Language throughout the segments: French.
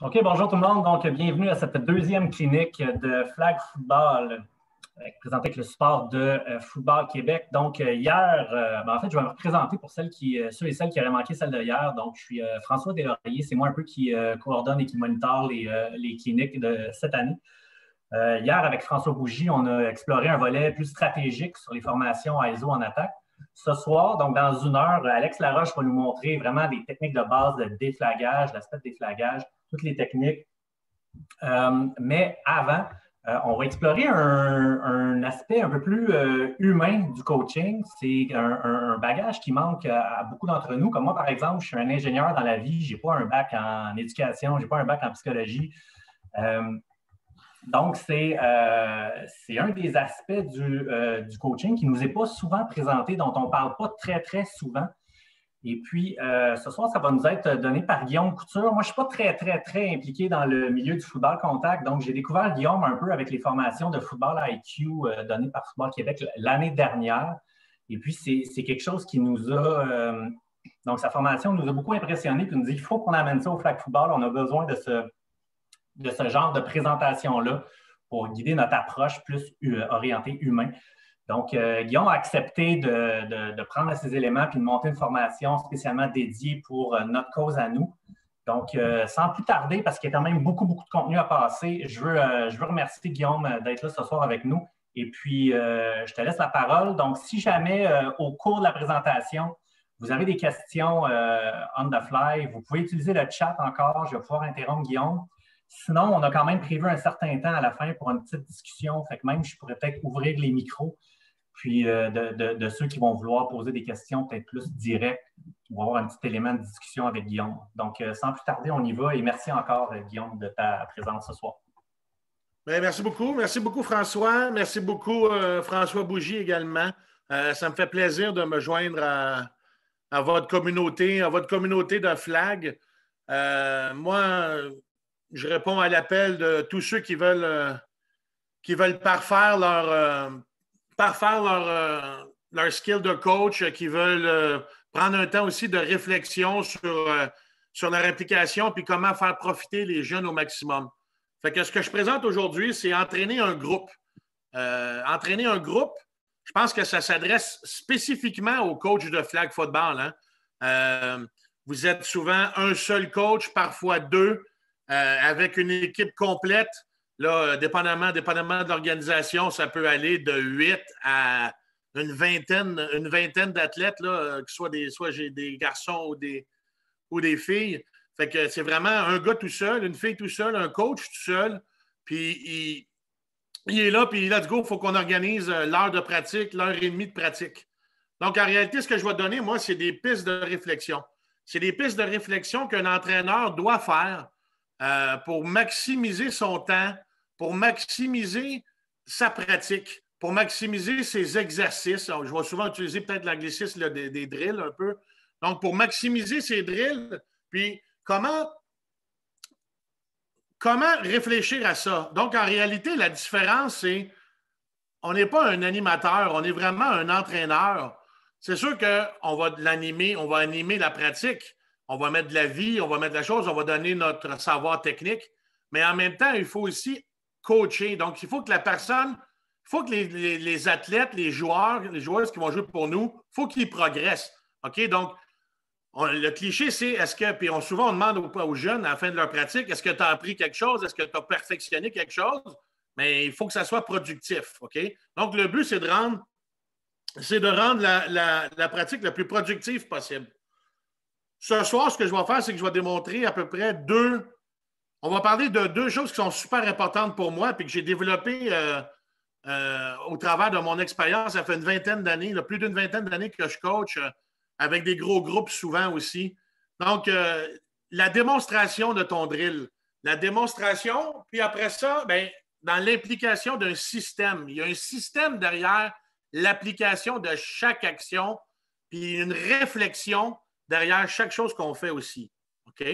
OK, bonjour tout le monde. Donc, bienvenue à cette deuxième clinique de Flag Football euh, présentée avec le support de euh, Football Québec. Donc, euh, hier, ben, en fait, je vais me représenter pour celles qui, ceux et celles qui auraient manqué celle de hier. Donc, je suis François Deslauriers. C'est moi un peu qui coordonne et qui monitore les, cliniques de cette année. hier, avec François Bougie, on a exploré un volet plus stratégique sur les formations ISO en attaque. Ce soir, donc dans une heure, Alex Laroche va nous montrer vraiment des techniques de base de déflagage, l'aspect de déflagage, toutes les techniques. Euh, mais avant, euh, on va explorer un, aspect un peu plus euh, humain du coaching. C'est un, bagage qui manque à, beaucoup d'entre nous. Comme moi, par exemple, je suis un ingénieur dans la vie. Je n'ai pas un bac en éducation, je n'ai pas un bac en psychologie. Donc, c'est un des aspects du, du, coaching qui ne nous est pas souvent présenté, dont on ne parle pas très, très souvent. Et puis, euh, ce soir, ça va nous être donné par Guillaume Couture. Moi, je ne suis pas très, très, très impliqué dans le milieu du football contact, donc j'ai découvert Guillaume un peu avec les formations de football IQ euh, données par Football Québec l'année dernière. Et puis, c'est quelque chose qui nous a... Euh, donc, sa formation nous a beaucoup impressionné puis nous dit, il faut qu'on amène ça au flag football, on a besoin de ce, de ce genre de présentation-là pour guider notre approche plus orientée humain. Donc, euh, Guillaume a accepté de, prendre ces éléments puis de monter une formation spécialement dédiée pour euh, notre cause à nous. Donc, euh, sans plus tarder, parce qu'il y a quand même beaucoup, beaucoup de contenu à passer, je veux, je veux remercier Guillaume d'être là ce soir avec nous. Et puis, je te laisse la parole. Donc, si jamais au cours de la présentation, vous avez des questions on the fly, vous pouvez utiliser le chat encore. Je vais pouvoir interrompre Guillaume. Sinon, on a quand même prévu un certain temps à la fin pour une petite discussion. Fait que même, je pourrais peut-être ouvrir les micros puis euh, de, ceux qui vont vouloir poser des questions peut-être plus directes ou avoir un petit élément de discussion avec Guillaume. Donc, euh, sans plus tarder, on y va et merci encore, euh, Guillaume, de ta présence ce soir. Ben, merci beaucoup. Merci beaucoup, François. Merci beaucoup, François Bougie également. ça me fait plaisir de me joindre à, votre communauté, à votre communauté de flag. moi, je réponds à l'appel de tous ceux qui veulent, qui veulent parfaire leur parfaire euh, leur, skill de coach, euh, qui veulent euh, prendre un temps aussi de réflexion sur, sur leur implication puis comment faire profiter les jeunes au maximum. Fait ce que je présente aujourd'hui, c'est entraîner un groupe. entraîner un groupe, je pense que ça s'adresse spécifiquement aux coachs de flag football. Hein. vous êtes souvent un seul coach, parfois deux, avec une équipe complète. Là, euh, dépendamment, dépendamment de l'organisation, ça peut aller de 8 à une vingtaine, une vingtaine d'athlètes, là, euh, que soit des, soit j'ai des garçons ou des, ou des filles. Fait c'est vraiment un gars tout seul, une fille tout seul, un coach tout seul. Puis il, il est là, puis du go, il faut qu'on organise euh, l'heure de pratique, l'heure et demie de pratique. Donc, en réalité, ce que je vais donner, moi, c'est des pistes de réflexion. C'est des pistes de réflexion qu'un entraîneur doit faire pour maximiser son temps, pour maximiser sa pratique, pour maximiser ses exercices. je vais souvent utiliser peut-être l'anglicisme des, drills un peu. Donc, pour maximiser ses drills, puis comment, comment réfléchir à ça? Donc, en réalité, la différence, c'est on n'est pas un animateur, on est vraiment un entraîneur. C'est sûr qu'on va l'animer, on va animer la pratique, on va mettre de la vie, on va mettre de la chose, on va donner notre savoir technique, mais en même temps, il faut aussi coacher. Donc, il faut que la personne, il faut que les, athlètes, les joueurs, les joueuses qui vont jouer pour nous, il faut qu'ils progressent. OK? Donc, le cliché, c'est est-ce que, puis on, souvent on demande aux, aux, jeunes à la fin de leur pratique, est-ce que tu as appris quelque chose? Est-ce que tu as perfectionné quelque chose? Mais il faut que ça soit productif. OK? Donc, le but, c'est de rendre, c'est de rendre la, la pratique la plus productive possible. Ce soir, ce que je vais faire, c'est que je vais démontrer à peu près deux on va parler de deux choses qui sont super importantes pour moi et que j'ai développées euh, euh, au travers de mon expérience. Ça fait une vingtaine d'années, plus d'une vingtaine d'années que je coach euh, avec des gros groupes souvent aussi. Donc, la démonstration de ton drill, la démonstration, puis après ça, bien, dans l'implication d'un système. Il y a un système derrière l'application de chaque action, puis une réflexion derrière chaque chose qu'on fait aussi. OK?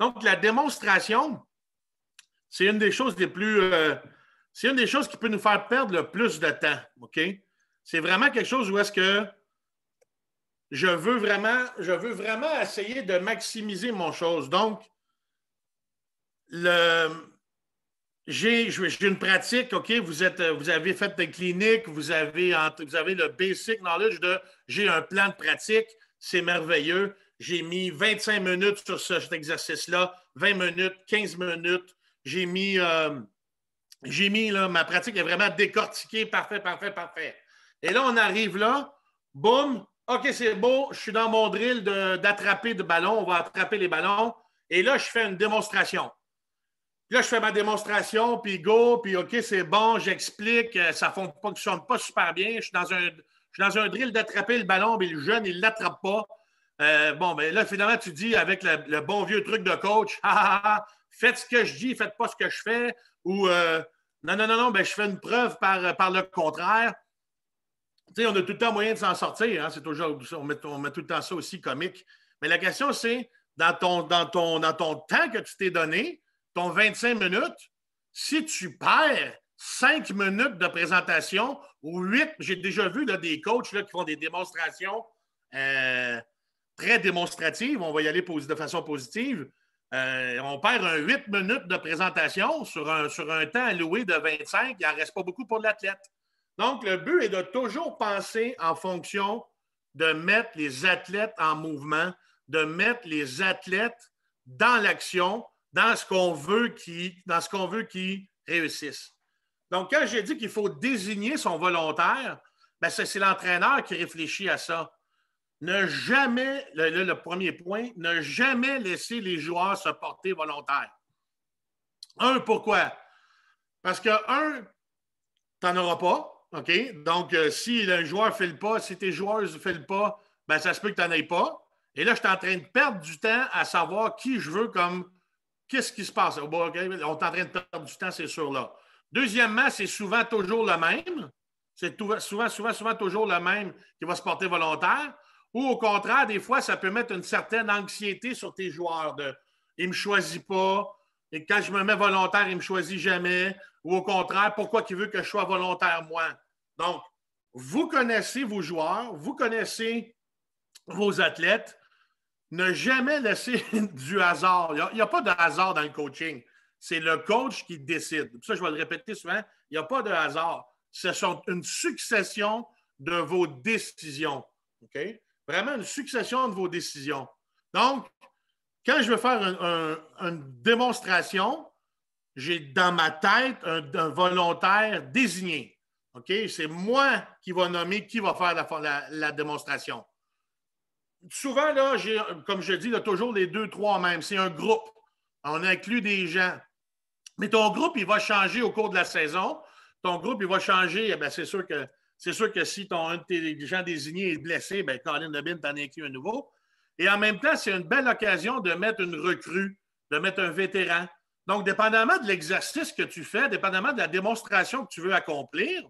Donc, la démonstration, c'est une des choses les plus. Euh, c'est une des choses qui peut nous faire perdre le plus de temps. OK? C'est vraiment quelque chose où est-ce que je veux vraiment, je veux vraiment essayer de maximiser mon chose. Donc, j'ai, une pratique, OK, vous, êtes, euh, vous avez fait des cliniques, vous avez, vous avez le basic knowledge de j'ai un plan de pratique, c'est merveilleux. J'ai mis 25 minutes sur cet exercice-là, 20 minutes, 15 minutes. J'ai mis, euh, j'ai mis ma pratique est vraiment décortiquée, parfait, parfait, parfait. Et là, on arrive là, boum, OK, c'est beau, je suis dans mon drill d'attraper de, ballon. on va attraper les ballons. Et là, je fais une démonstration. là, je fais ma démonstration, puis go, puis OK, c'est bon, j'explique, euh, ça ne fonctionne pas super bien. Je suis dans un, je suis dans un drill d'attraper le ballon, mais le jeune, il ne l'attrape pas. Euh, bon, mais là, finalement, tu dis avec le, bon vieux truc de coach, ah, ah, ah, faites ce que je dis, faites pas ce que je fais, ou euh, non, non, non, non, ben, je fais une preuve par, par le contraire. Tu sais, on a tout le temps moyen de s'en sortir. Hein, c'est toujours, on met, on met, tout le temps ça aussi comique. Mais la question, c'est dans ton, dans, ton, ton temps que tu t'es donné, ton 25 minutes, si tu perds 5 minutes de présentation ou 8, j'ai déjà vu là, des coachs là, qui font des démonstrations. Euh, très démonstrative. On va y aller de façon positive. Euh, on perd un 8 minutes de présentation sur un, sur un temps alloué de 25. Il n'en reste pas beaucoup pour l'athlète. Donc, le but est de toujours penser en fonction de mettre les athlètes en mouvement, de mettre les athlètes dans l'action, dans ce qu'on veut qu'ils réussissent. Donc, quand j'ai dit qu'il faut désigner son volontaire, ben, c'est l'entraîneur qui réfléchit à ça ne jamais, le, premier point, ne jamais laisser les joueurs se porter volontaires. Un, pourquoi? Parce que, un, tu n'en auras pas. OK? Donc, euh, si le joueur fait le pas, si tes joueuses ne le pas, ben, ça se peut que tu n'en aies pas. Et là, je suis en train de perdre du temps à savoir qui je veux comme. Qu'est-ce qui se passe? Oh, on est en train de perdre du temps, c'est sûr, là. Deuxièmement, c'est souvent toujours le même. C'est souvent, souvent, souvent toujours le même qui va se porter volontaire. Ou au contraire, des fois, ça peut mettre une certaine anxiété sur tes joueurs de il ne me choisit pas, et quand je me mets volontaire, il ne me choisit jamais, ou au contraire, pourquoi il veut que je sois volontaire moi? Donc, vous connaissez vos joueurs, vous connaissez vos athlètes. Ne jamais laisser du hasard. Il n'y a, pas de hasard dans le coaching. C'est le coach qui décide. Ça, je vais le répéter souvent. Il n'y a pas de hasard. Ce sont une succession de vos décisions. OK? vraiment une succession de vos décisions. Donc, quand je veux faire une démonstration, j'ai dans ma tête un, volontaire désigné. OK? C'est moi qui va nommer qui va faire la, démonstration. Souvent, là, comme je dis, là, toujours les deux, trois même. C'est un groupe. On inclut des gens. Mais ton groupe, il va changer au cours de la saison. Ton groupe, il va changer. Eh c'est sûr que c'est sûr que si ton, un de tes gens désignés est blessé, bien, Colin Lebin t'en inclut un nouveau. Et en même temps, c'est une belle occasion de mettre une recrue, de mettre un vétéran. Donc, dépendamment de l'exercice que tu fais, dépendamment de la démonstration que tu veux accomplir,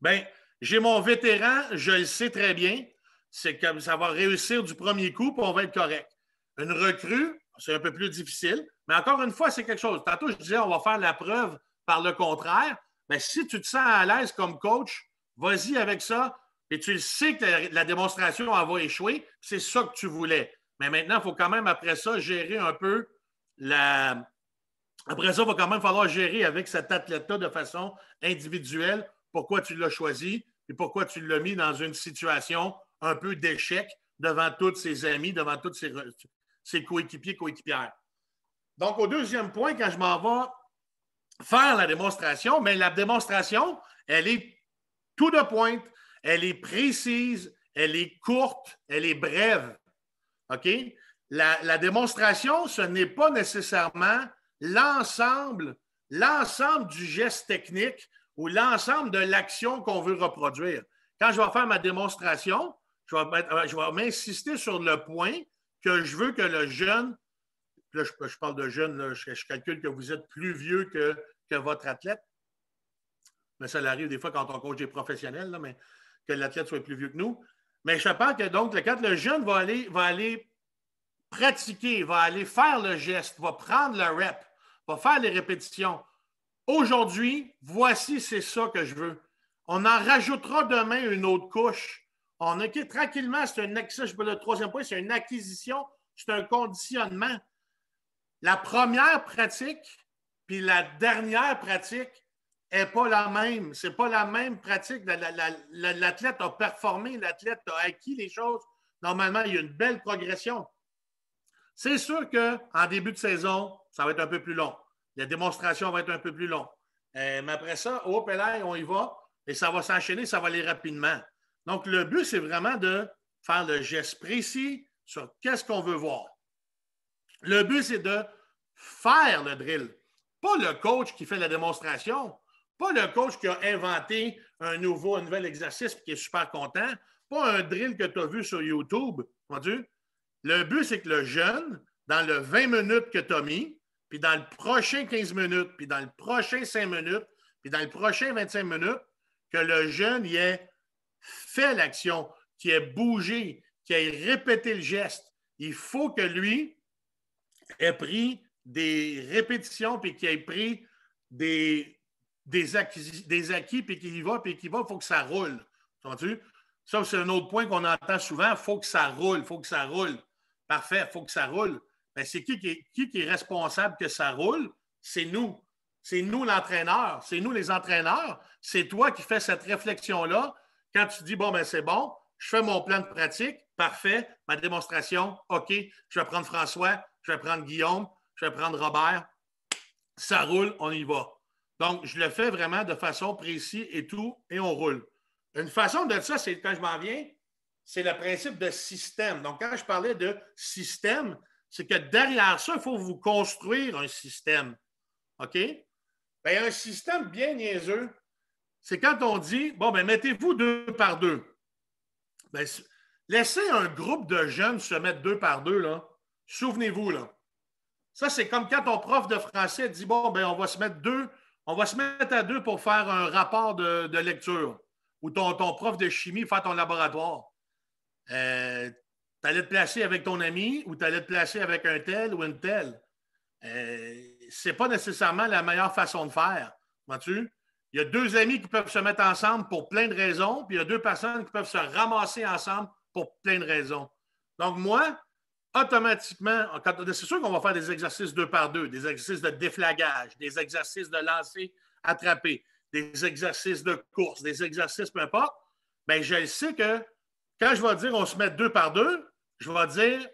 bien, j'ai mon vétéran, je le sais très bien, c'est comme ça va réussir du premier coup, pour on va être correct. Une recrue, c'est un peu plus difficile, mais encore une fois, c'est quelque chose. Tantôt, je disais, on va faire la preuve par le contraire. Mais si tu te sens à l'aise comme coach, vas-y avec ça. Et tu sais que la, démonstration en va échouer. C'est ça que tu voulais. Mais maintenant, il faut quand même, après ça, gérer un peu la. Après ça, il va quand même falloir gérer avec cet athlète-là de façon individuelle pourquoi tu l'as choisi et pourquoi tu l'as mis dans une situation un peu d'échec devant tous ses amis, devant tous ses, ses coéquipiers, coéquipières. Donc, au deuxième point, quand je m'en vais faire la démonstration, mais la démonstration, elle est tout de pointe, elle est précise, elle est courte, elle est brève. OK? La, démonstration, ce n'est pas nécessairement l'ensemble, l'ensemble du geste technique ou l'ensemble de l'action qu'on veut reproduire. Quand je vais faire ma démonstration, je euh, je vais m'insister sur le point que je veux que le jeune je, parle de jeunes, je, calcule que vous êtes plus vieux que, que, votre athlète. Mais ça arrive des fois quand on coach des professionnels, mais que l'athlète soit plus vieux que nous. Mais je pense que donc, quand le jeune va aller, va aller pratiquer, va aller faire le geste, va prendre le rep, va faire les répétitions. Aujourd'hui, voici, c'est ça que je veux. On en rajoutera demain une autre couche. On tranquillement, c'est un le troisième point, c'est une acquisition, c'est un conditionnement. La première pratique puis la dernière pratique n'est pas la même. Ce n'est pas la même pratique. L'athlète a performé, l'athlète a acquis les choses. Normalement, il y a une belle progression. C'est sûr qu'en début de saison, ça va être un peu plus long. La démonstration va être un peu plus long. Euh, mais après ça, au là, on y va et ça va s'enchaîner, ça va aller rapidement. Donc, le but, c'est vraiment de faire le geste précis sur qu'est-ce qu'on veut voir. Le but, c'est de faire le drill. Pas le coach qui fait la démonstration, pas le coach qui a inventé un nouveau, nouvel exercice et qui est super content, pas un drill que tu as vu sur YouTube. Le but, c'est que le jeune, dans le 20 minutes que tu as mis, puis dans le prochain 15 minutes, puis dans le prochain 5 minutes, puis dans le prochain 25 minutes, que le jeune y ait fait l'action, qui ait bougé, qui ait répété le geste. Il faut que lui ait pris des répétitions puis qu'il ait pris des, des, acquis, des puis qu'il y va, puis qu'il va, il faut que ça roule. tu Ça, c'est un autre point qu'on entend souvent. Il faut que ça roule, il faut que ça roule. Parfait, il faut que ça roule. Mais ben, c'est qui qui est, qui qui est responsable que ça roule? C'est nous. C'est nous l'entraîneur. C'est nous les entraîneurs. C'est toi qui fais cette réflexion-là. Quand tu dis, bon, ben c'est bon, je fais mon plan de pratique, parfait, ma démonstration, OK, je vais prendre François, je vais prendre Guillaume, je vais prendre Robert, ça roule, on y va. Donc, je le fais vraiment de façon précise et tout, et on roule. Une façon de ça, c'est quand je m'en viens, c'est le principe de système. Donc, quand je parlais de système, c'est que derrière ça, il faut vous construire un système. OK? Bien, un système bien niaiseux, c'est quand on dit, bon, ben mettez-vous deux par deux. Ben, laissez un groupe de jeunes se mettre deux par deux, là. Souvenez-vous, là. Ça, c'est comme quand ton prof de français dit Bon, ben, on va se mettre deux, on va se mettre à deux pour faire un rapport de, lecture. Ou ton, prof de chimie fait ton laboratoire. Euh, tu allais te placer avec ton ami ou tu allais te placer avec un tel ou une telle. Ce euh, c'est pas nécessairement la meilleure façon de faire. Vois-tu? Il y a deux amis qui peuvent se mettre ensemble pour plein de raisons, puis il y a deux personnes qui peuvent se ramasser ensemble pour plein de raisons. Donc, moi, automatiquement, c'est sûr qu'on va faire des exercices deux par deux, des exercices de déflagage, des exercices de lancer attraper des exercices de course, des exercices, peu importe. Bien, je sais que quand je vais dire on se met deux par deux, je vais dire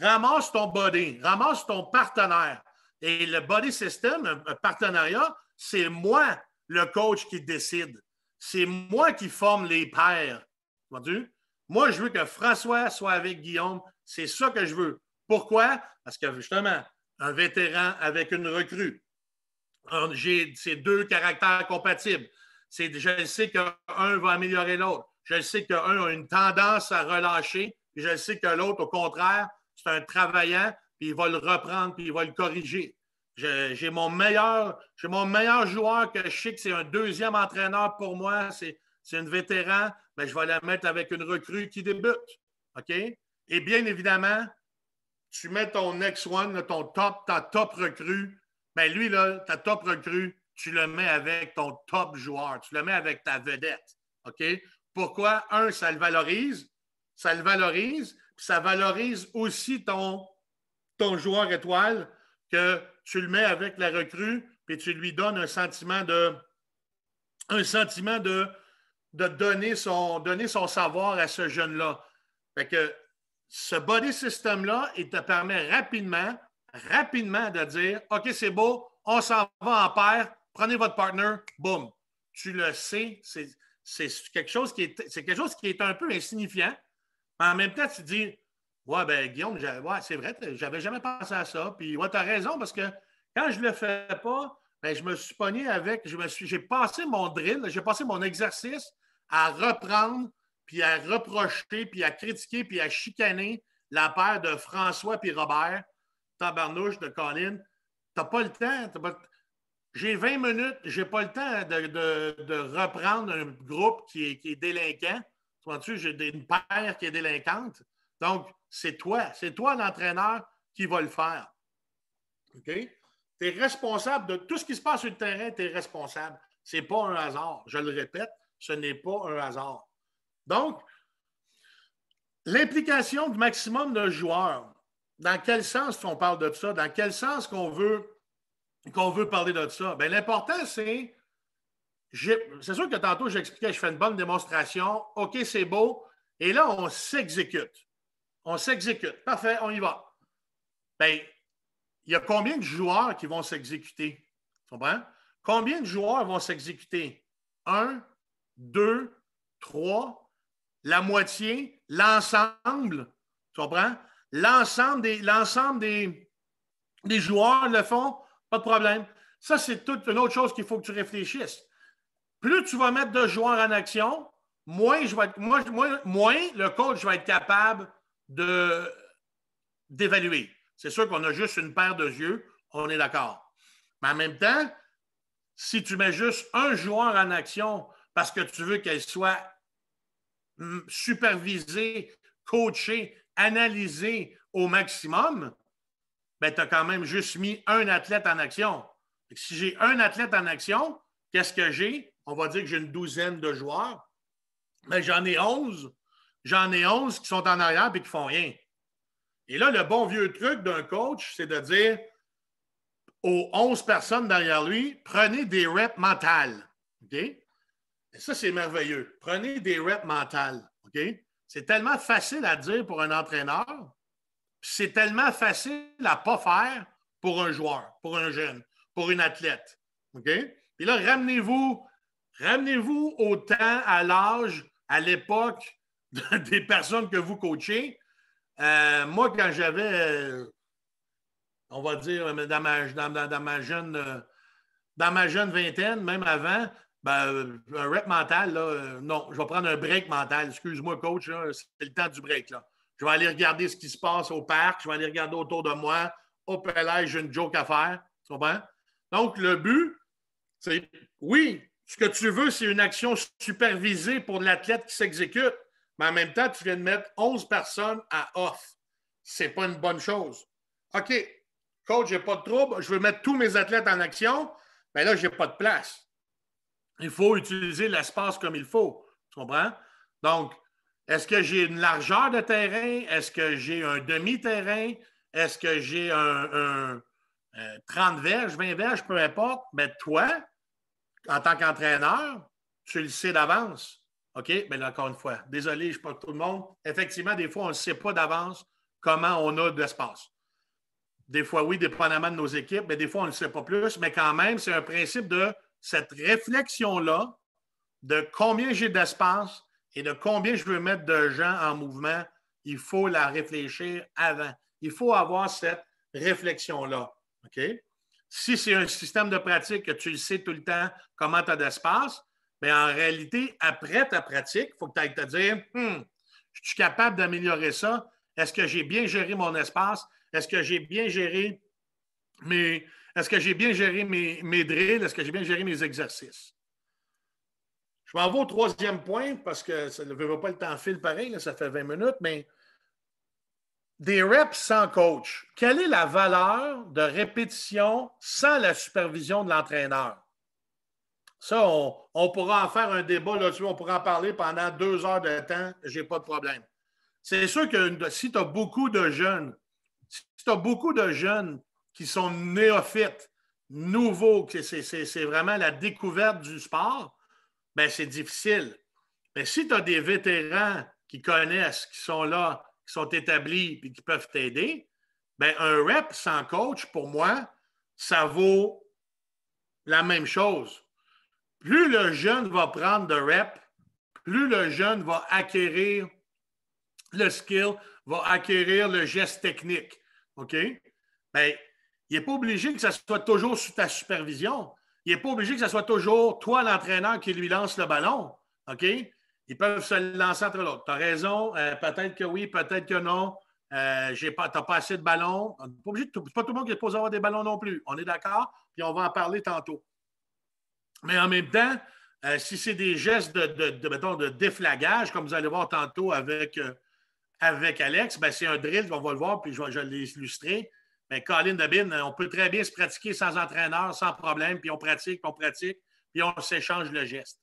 ramasse ton body, ramasse ton partenaire. Et le body system, un partenariat, c'est moi, le coach, qui décide. C'est moi qui forme les pairs. Moi, je veux que François soit avec Guillaume c'est ça que je veux. Pourquoi? Parce que justement, un vétéran avec une recrue, j'ai ces deux caractères compatibles. Je sais qu'un va améliorer l'autre. Je sais qu'un a une tendance à relâcher. Puis je sais que l'autre, au contraire, c'est un travaillant, puis il va le reprendre, puis il va le corriger. J'ai mon meilleur, j'ai mon meilleur joueur que je sais que c'est un deuxième entraîneur pour moi, c'est une vétéran, mais ben, je vais la mettre avec une recrue qui débute. OK? Et bien évidemment, tu mets ton next one, ton top, ta top recrue. Ben lui, là, ta top recrue, tu le mets avec ton top joueur. Tu le mets avec ta vedette. OK? Pourquoi? Un, ça le valorise. Ça le valorise. Puis ça valorise aussi ton, ton joueur étoile que tu le mets avec la recrue puis tu lui donnes un sentiment de un sentiment de, de donner, son, donner son savoir à ce jeune-là. Fait que ce body system-là, il te permet rapidement, rapidement de dire OK, c'est beau, on s'en va en paire, prenez votre partner, boum. Tu le sais, c'est quelque, chose qui est, quelque chose qui est un peu insignifiant. Mais en même temps, tu dis Ouais, ben Guillaume, c'est vrai, j'avais jamais pensé à ça. Puis ouais, tu as raison parce que quand je le fais pas, ben, je me suis pogné avec, je me suis, j'ai passé mon drill, j'ai passé mon exercice à reprendre puis à reprocher, puis à critiquer, puis à chicaner la paire de François puis Robert, tabarnouche de Colin. T'as pas le temps. J'ai 20 minutes, j'ai pas le temps de, reprendre un groupe qui est, délinquant. est délinquant. Tu j'ai une paire qui est délinquante. Donc, c'est toi, c'est toi l'entraîneur qui va le faire. OK? Tu es responsable de tout ce qui se passe sur le terrain, tu es responsable. Ce n'est pas un hasard. Je le répète, ce n'est pas un hasard. Donc, l'implication du maximum de joueurs. dans quel sens on parle de ça? Dans quel sens qu'on veut, qu'on veut parler de ça? Ben, l'important, c'est. C'est sûr que tantôt, j'expliquais, je fais une bonne démonstration. OK, c'est beau. Et là, on s'exécute. On s'exécute. Parfait, on y va. Ben, il y a combien de joueurs qui vont s'exécuter? Tu comprends? Combien de joueurs vont s'exécuter? Un, deux, trois, la moitié, l'ensemble, tu comprends? L'ensemble des, l'ensemble des, joueurs le font, pas de problème. Ça, c'est toute une autre chose qu'il faut que tu réfléchisses. Plus tu vas mettre de joueurs en action, moins, je le coach va être capable de, d'évaluer. C'est sûr qu'on a juste une paire de yeux, on est d'accord. Mais en même temps, si tu mets juste un joueur en action parce que tu veux qu'elle soit superviser, coacher, analyser au maximum, ben, tu as quand même juste mis un athlète en action. Si j'ai un athlète en action, qu'est-ce que j'ai? On va dire que j'ai une douzaine de joueurs, mais ben, j'en ai onze. J'en ai onze qui sont en arrière et qui font rien. Et là, le bon vieux truc d'un coach, c'est de dire aux 11 personnes derrière lui, prenez des reps mentales ça, c'est merveilleux. Prenez des reps mentales. OK? C'est tellement facile à dire pour un entraîneur, c'est tellement facile à ne pas faire pour un joueur, pour un jeune, pour une athlète. OK? Et là, ramenez-vous, ramenez-vous au temps, à l'âge, à l'époque des personnes que vous coachez. Euh, moi, quand j'avais, euh, on va dire, dans ma, jeune. Euh, dans ma jeune vingtaine, même avant, ben, euh, un rep mental, là, euh, non, je vais prendre un break mental. Excuse-moi, coach, c'est le temps du break. Là. Je vais aller regarder ce qui se passe au parc, je vais aller regarder autour de moi. Hop oh, là, j'ai une joke à faire. Tu comprends? Donc, le but, c'est oui, ce que tu veux, c'est une action supervisée pour l'athlète qui s'exécute, mais en même temps, tu viens de mettre 11 personnes à off. C'est pas une bonne chose. OK, coach, j'ai pas de trouble, je veux mettre tous mes athlètes en action, mais là, j'ai pas de place. Il faut utiliser l'espace comme il faut. Tu comprends? Donc, est-ce que j'ai une largeur de terrain? Est-ce que j'ai un demi-terrain? Est-ce que j'ai un, 30 euh, verges, 20 verges, peu importe? Mais toi, en tant qu'entraîneur, tu le sais d'avance. OK? Mais encore une fois, désolé, je parle tout le monde. Effectivement, des fois, on ne sait pas d'avance comment on a de l'espace. Des fois, oui, dépendamment de nos équipes, mais des fois, on ne le sait pas plus. Mais quand même, c'est un principe de cette réflexion-là de combien j'ai d'espace et de combien je veux mettre de gens en mouvement, il faut la réfléchir avant. Il faut avoir cette réflexion-là. Si c'est un système de pratique que tu le sais tout le temps comment tu as d'espace, mais en réalité, après ta pratique, il faut que tu ailles te dire hmm, je suis capable d'améliorer ça. Est-ce que j'ai bien géré mon espace? Est-ce que j'ai bien géré mes, est-ce que j'ai bien géré mes, mes drills? Est-ce que j'ai bien géré mes exercices? Je m'en vais au troisième point parce que ça ne veut pas le temps fil pareil, ça fait 20 minutes, mais des reps sans coach. Quelle est la valeur de répétition sans la supervision de l'entraîneur? Ça, on, on, pourra en faire un débat là-dessus, on pourra en parler pendant deux heures de temps, je n'ai pas de problème. C'est sûr que si tu as beaucoup de jeunes, si tu as beaucoup de jeunes qui sont néophytes, nouveaux, que c'est vraiment la découverte du sport, ben c'est difficile. Mais si tu as des vétérans qui connaissent, qui sont là, qui sont établis et qui peuvent t'aider, ben un rep sans coach, pour moi, ça vaut la même chose. Plus le jeune va prendre de rep, plus le jeune va acquérir le skill, va acquérir le geste technique. OK? Ben, il n'est pas obligé que ça soit toujours sous ta supervision. Il n'est pas obligé que ça soit toujours toi, l'entraîneur, qui lui lance le ballon. OK? Ils peuvent se lancer entre l'autre. Tu as raison, euh, peut-être que oui, peut-être que non. tu euh, n'as pas assez de ballons. Pas obligé pas tout le monde qui est supposé avoir des ballons non plus. On est d'accord, puis on va en parler tantôt. Mais en même temps, euh, si c'est des gestes de, de, déflagage, comme vous allez voir tantôt avec, avec Alex, ben, c'est un drill, on va le voir, puis je, vais l'illustrer. Mais Colin bin on peut très bien se pratiquer sans entraîneur, sans problème, puis on pratique, on pratique, puis on s'échange le geste.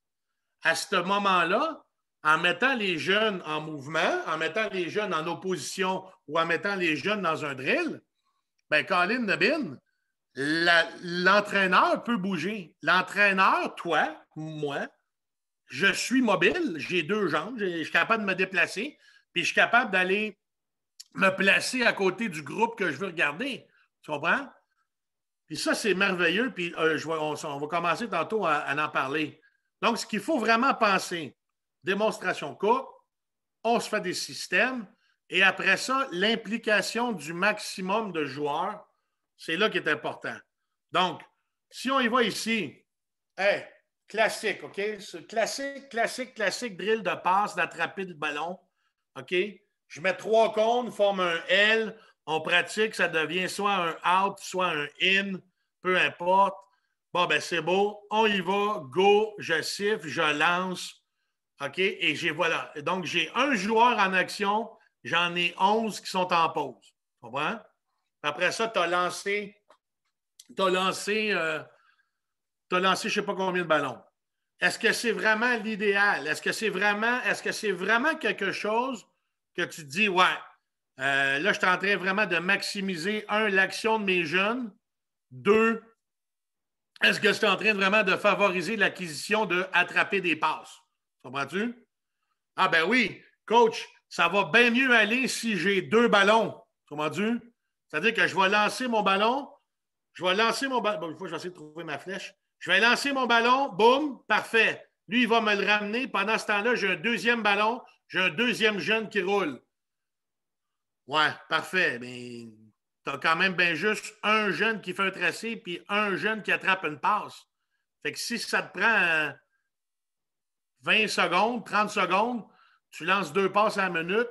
À ce moment-là, en mettant les jeunes en mouvement, en mettant les jeunes en opposition ou en mettant les jeunes dans un drill, bien, Colin bin l'entraîneur peut bouger. L'entraîneur, toi, moi, je suis mobile, j'ai deux jambes, je suis capable de me déplacer, puis je suis capable d'aller me placer à côté du groupe que je veux regarder. Tu comprends? Puis ça, c'est merveilleux. Puis euh, je, on, va commencer tantôt à, en parler. Donc, ce qu'il faut vraiment penser, démonstration courte, on se fait des systèmes. Et après ça, l'implication du maximum de joueurs, c'est là qui est important. Donc, si on y va ici, hey, classique, OK? Classique, classique, classique, drill de passe, d'attraper le ballon, OK? Je mets trois cônes, forme un L. On pratique, ça devient soit un out, soit un in, peu importe. Bon, ben c'est beau. On y va. Go, je siffle, je lance. OK? Et j'ai voilà. Donc, j'ai un joueur en action. J'en ai 11 qui sont en pause. vois? Après ça, tu as lancé. Tu as lancé. Euh, tu as lancé je ne sais pas combien de ballons. Est-ce que c'est vraiment l'idéal? Est-ce que c'est vraiment, est-ce que c'est vraiment quelque chose que tu te dis, ouais, euh, là, je suis en train vraiment de maximiser, un, l'action de mes jeunes, deux, est-ce que je suis en train vraiment de favoriser l'acquisition de attraper des passes? Comprends-tu? Ah ben oui, coach, ça va bien mieux aller si j'ai deux ballons. Comprends-tu? C'est-à-dire que je vais lancer mon ballon, je vais lancer mon ballon. une fois, je vais essayer de trouver ma flèche. Je vais lancer mon ballon, boum, parfait. Lui, il va me le ramener. Pendant ce temps-là, j'ai un deuxième ballon. J'ai un deuxième jeune qui roule. Ouais, parfait. Mais tu as quand même bien juste un jeune qui fait un tracé puis un jeune qui attrape une passe. Fait que si ça te prend 20 euh, secondes, 30 secondes, tu lances deux passes à la minute,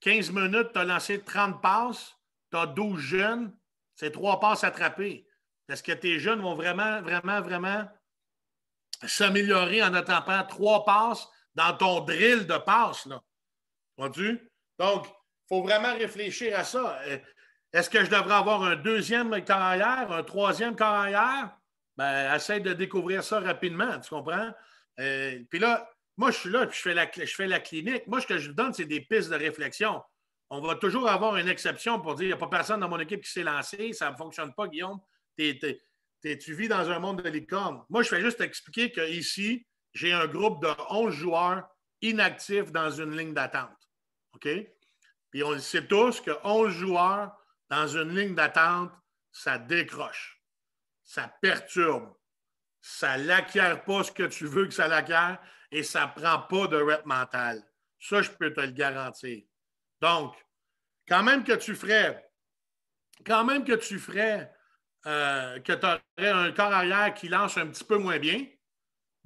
15 minutes, tu as lancé 30 passes, tu as 12 jeunes, c'est trois passes attrapées. Est-ce que tes jeunes vont vraiment, vraiment, vraiment s'améliorer en attrapant trois passes dans ton drill de passe. Là. tu Donc, il faut vraiment réfléchir à ça. Euh, est-ce que je devrais avoir un deuxième carrière, un troisième carrière? Ben, essaye de découvrir ça rapidement, tu comprends? Euh, puis là, moi, je suis là, puis je fais, la, je fais la clinique. Moi, ce que je vous donne, c'est des pistes de réflexion. On va toujours avoir une exception pour dire il n'y a pas personne dans mon équipe qui s'est lancé, ça ne fonctionne pas, Guillaume. tu vis dans un monde de licorne. Moi, je fais juste expliquer qu'ici, j'ai un groupe de 11 joueurs inactifs dans une ligne d'attente. OK? Puis on le sait tous que 11 joueurs dans une ligne d'attente, ça décroche, ça perturbe, ça n'acquiert pas ce que tu veux que ça l'acquiert et ça ne prend pas de rep mental. Ça, je peux te le garantir. Donc, quand même que tu ferais, quand même que tu ferais, euh, que tu aurais un corps arrière qui lance un petit peu moins bien,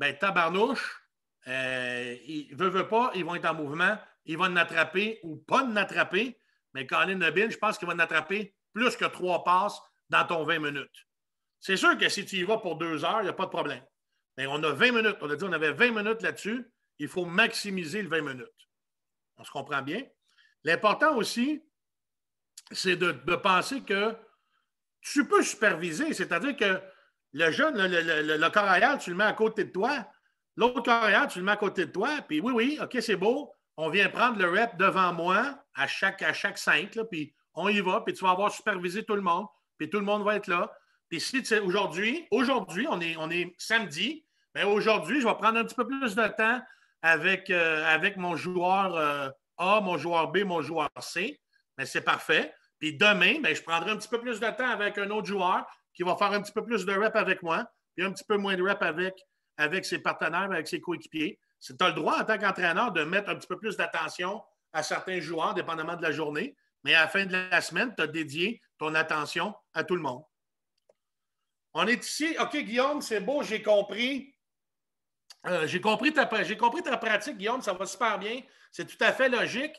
ben, tabarnouche, euh, ils veut, veut pas, ils vont être en mouvement, ils vont attraper ou pas attraper, mais Colin Nobin, je pense qu'il va attraper plus que trois passes dans ton 20 minutes. C'est sûr que si tu y vas pour deux heures, il n'y a pas de problème. Mais on a 20 minutes. On a dit qu'on avait 20 minutes là-dessus. Il faut maximiser le 20 minutes. On se comprend bien. L'important aussi, c'est de, penser que tu peux superviser, c'est-à-dire que le jeune, le, le, le, tu le mets à côté de toi. L'autre coréal, tu le mets à côté de toi. Puis oui, oui, OK, c'est beau. On vient prendre le rep devant moi à chaque, à chaque puis on y va. Puis tu vas avoir supervisé tout le monde. Puis tout le monde va être là. Puis si aujourd'hui, aujourd'hui, on est, on est samedi, mais aujourd'hui, je vais prendre un petit peu plus de temps avec, euh, avec mon joueur euh, A, mon joueur B, mon joueur C. Mais c'est parfait. Puis demain, bien, je prendrai un petit peu plus de temps avec un autre joueur qui va faire un petit peu plus de rep avec moi, puis un petit peu moins de rep avec, avec ses partenaires, avec ses coéquipiers. Tu as le droit, en tant qu'entraîneur, de mettre un petit peu plus d'attention à certains joueurs, dépendamment de la journée, mais à la fin de la semaine, tu as dédié ton attention à tout le monde. On est ici. OK, Guillaume, c'est beau, j'ai compris. Euh, j'ai compris, ta, compris ta pratique, Guillaume, ça va super bien. C'est tout à fait logique.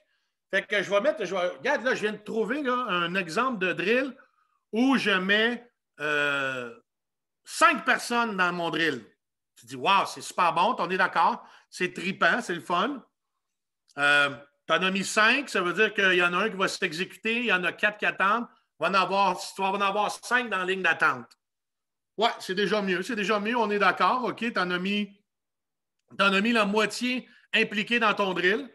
Fait que je vais mettre. regarde, là, je viens de trouver un exemple de drill où je mets euh, cinq personnes dans mon drill. Tu dis, waouh, c'est super bon, on est d'accord, c'est tripant, c'est le fun. Euh, tu en as mis cinq, ça veut dire qu'il y en a un qui va s'exécuter, il y en a quatre qui attendent. Va en avoir, tu vas en avoir cinq dans la ligne d'attente. Ouais, c'est déjà mieux, c'est déjà mieux, on est d'accord, OK, tu en, as mis, la moitié impliquée dans ton drill.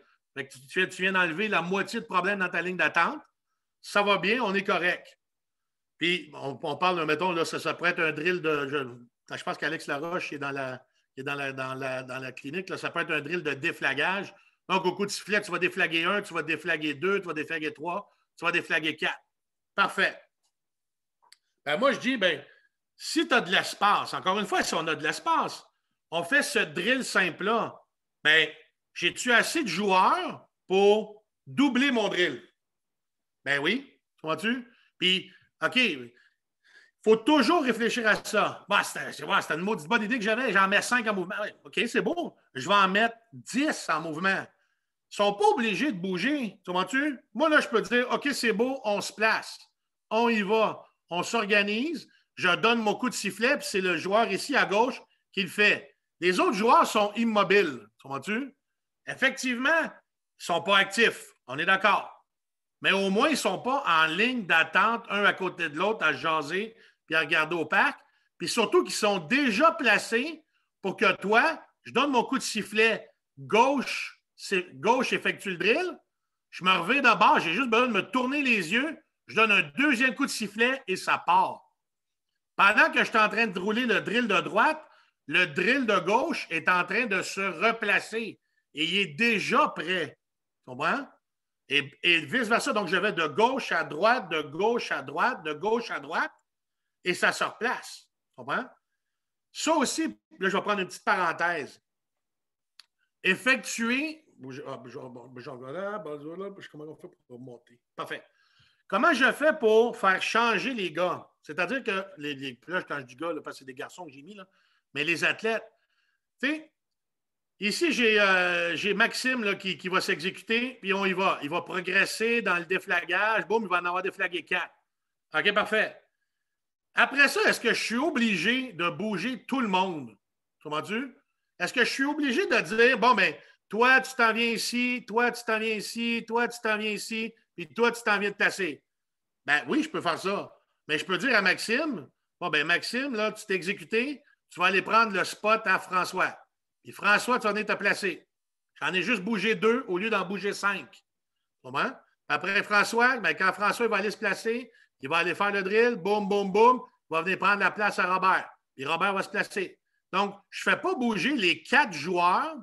tu, tu viens d'enlever la moitié de problème dans ta ligne d'attente. Ça va bien, on est correct. Puis, on, parle, mettons, là, ça, pourrait être un drill de. Je, ben, pense qu'Alex Laroche est dans la, est dans la, dans la, clinique. Là, ça peut être un drill de déflagage. Donc, au coup de sifflet, tu vas déflaguer un, tu vas déflaguer deux, tu vas déflaguer trois, tu vas déflaguer quatre. Parfait. Ben, moi, je dis, ben, si tu as de l'espace, encore une fois, si on a de l'espace, on fait ce drill simple-là. Ben, j'ai-tu assez de joueurs pour doubler mon drill? Ben oui, vois-tu? Puis, OK, il faut toujours réfléchir à ça. Bah, C'était c'est une maudite bonne idée que j'avais. J'en mets cinq en mouvement. OK, c'est beau. Je vais en mettre dix en mouvement. Ils ne sont pas obligés de bouger. Tu vois-tu? Moi, là, je peux dire OK, c'est beau, on se place. On y va. On s'organise. Je donne mon coup de sifflet, puis c'est le joueur ici à gauche qui le fait. Les autres joueurs sont immobiles. Tu vois-tu? Effectivement, ils ne sont pas actifs. On est d'accord mais au moins, ils ne sont pas en ligne d'attente, un à côté de l'autre, à jaser puis à regarder au parc. Puis surtout qu'ils sont déjà placés pour que toi, je donne mon coup de sifflet gauche, gauche effectue le drill, je me reviens d'abord, j'ai juste besoin de me tourner les yeux, je donne un deuxième coup de sifflet et ça part. Pendant que je suis en train de rouler le drill de droite, le drill de gauche est en train de se replacer et il est déjà prêt. Tu comprends? Et, vice-versa. Donc, je vais de gauche à droite, de gauche à droite, de gauche à droite, et ça se replace. Ça aussi, là, je vais prendre une petite parenthèse. Effectuer. Comment on fait pour monter? Parfait. Comment je fais pour faire changer les gars? C'est-à-dire que, les, là, quand je dis gars, c'est des garçons que j'ai mis, là, mais les athlètes, tu sais, Ici, euh, j'ai Maxime là, qui, va s'exécuter, puis on y va. Il va progresser dans le déflagage. Boum, il va en avoir déflagué quatre. OK, parfait. Après ça, est-ce que je suis obligé de bouger tout le monde? Comment tu? Est-ce que je suis obligé de dire, bon, ben, toi, tu t'en viens ici, toi, tu t'en viens ici, toi, tu t'en viens ici, puis toi, tu t'en viens de tasser? Ben oui, je peux faire ça. Mais je peux dire à Maxime, bon, ben, Maxime, là, tu t'es exécuté, tu vas aller prendre le spot à François. Puis François, tu en te placer. J'en ai juste bougé deux au lieu d'en bouger cinq. Comment? Après François, ben, quand François va aller se placer, il va aller faire le drill, boum, boum, boum, il va venir prendre la place à Robert. Et Robert va se placer. Donc, je ne fais pas bouger les quatre joueurs.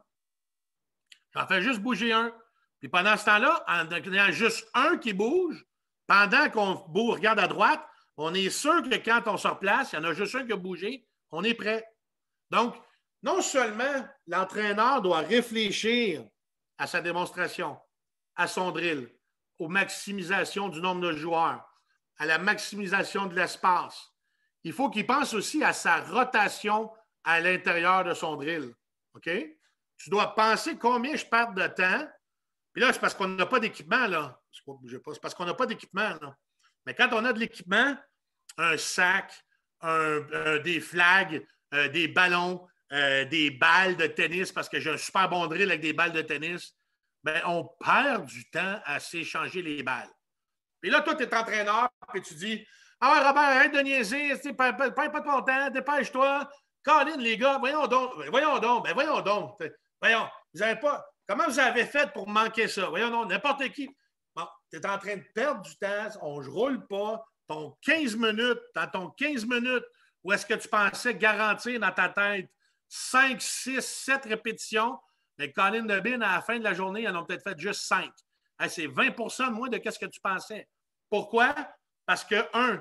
J'en fais juste bouger un. Puis pendant ce temps-là, en ayant juste un qui bouge, pendant qu'on regarde à droite, on est sûr que quand on se replace, il y en a juste un qui a bougé, on est prêt. Donc, non seulement l'entraîneur doit réfléchir à sa démonstration, à son drill, aux maximisations du nombre de joueurs, à la maximisation de l'espace, il faut qu'il pense aussi à sa rotation à l'intérieur de son drill. OK? Tu dois penser combien je perds de temps. Puis là, c'est parce qu'on n'a pas d'équipement, là. C'est parce qu'on n'a pas d'équipement, Mais quand on a de l'équipement, un sac, euh, des flags, euh, des ballons, euh, des balles de tennis parce que j'ai un super bon drill avec des balles de tennis, mais ben, on perd du temps à s'échanger les balles. Et là, toi, tu es entraîneur et tu dis Ah Robert, arrête de niaiser, perds pas de ton temps, dépêche-toi. Colin, les gars, voyons donc, ben, voyons donc, ben voyons donc. Voyons, vous pas. Comment vous avez fait pour manquer ça? Voyons donc, n'importe qui. Bon, tu es en train de perdre du temps, on ne roule pas. Ton 15 minutes, dans ton 15 minutes, où est-ce que tu pensais garantir dans ta tête 5, 6, 7 répétitions. Mais Colin Debin, à la fin de la journée, ils en ont peut-être fait juste 5. c'est 20 moins de ce que tu pensais. Pourquoi? Parce que, un,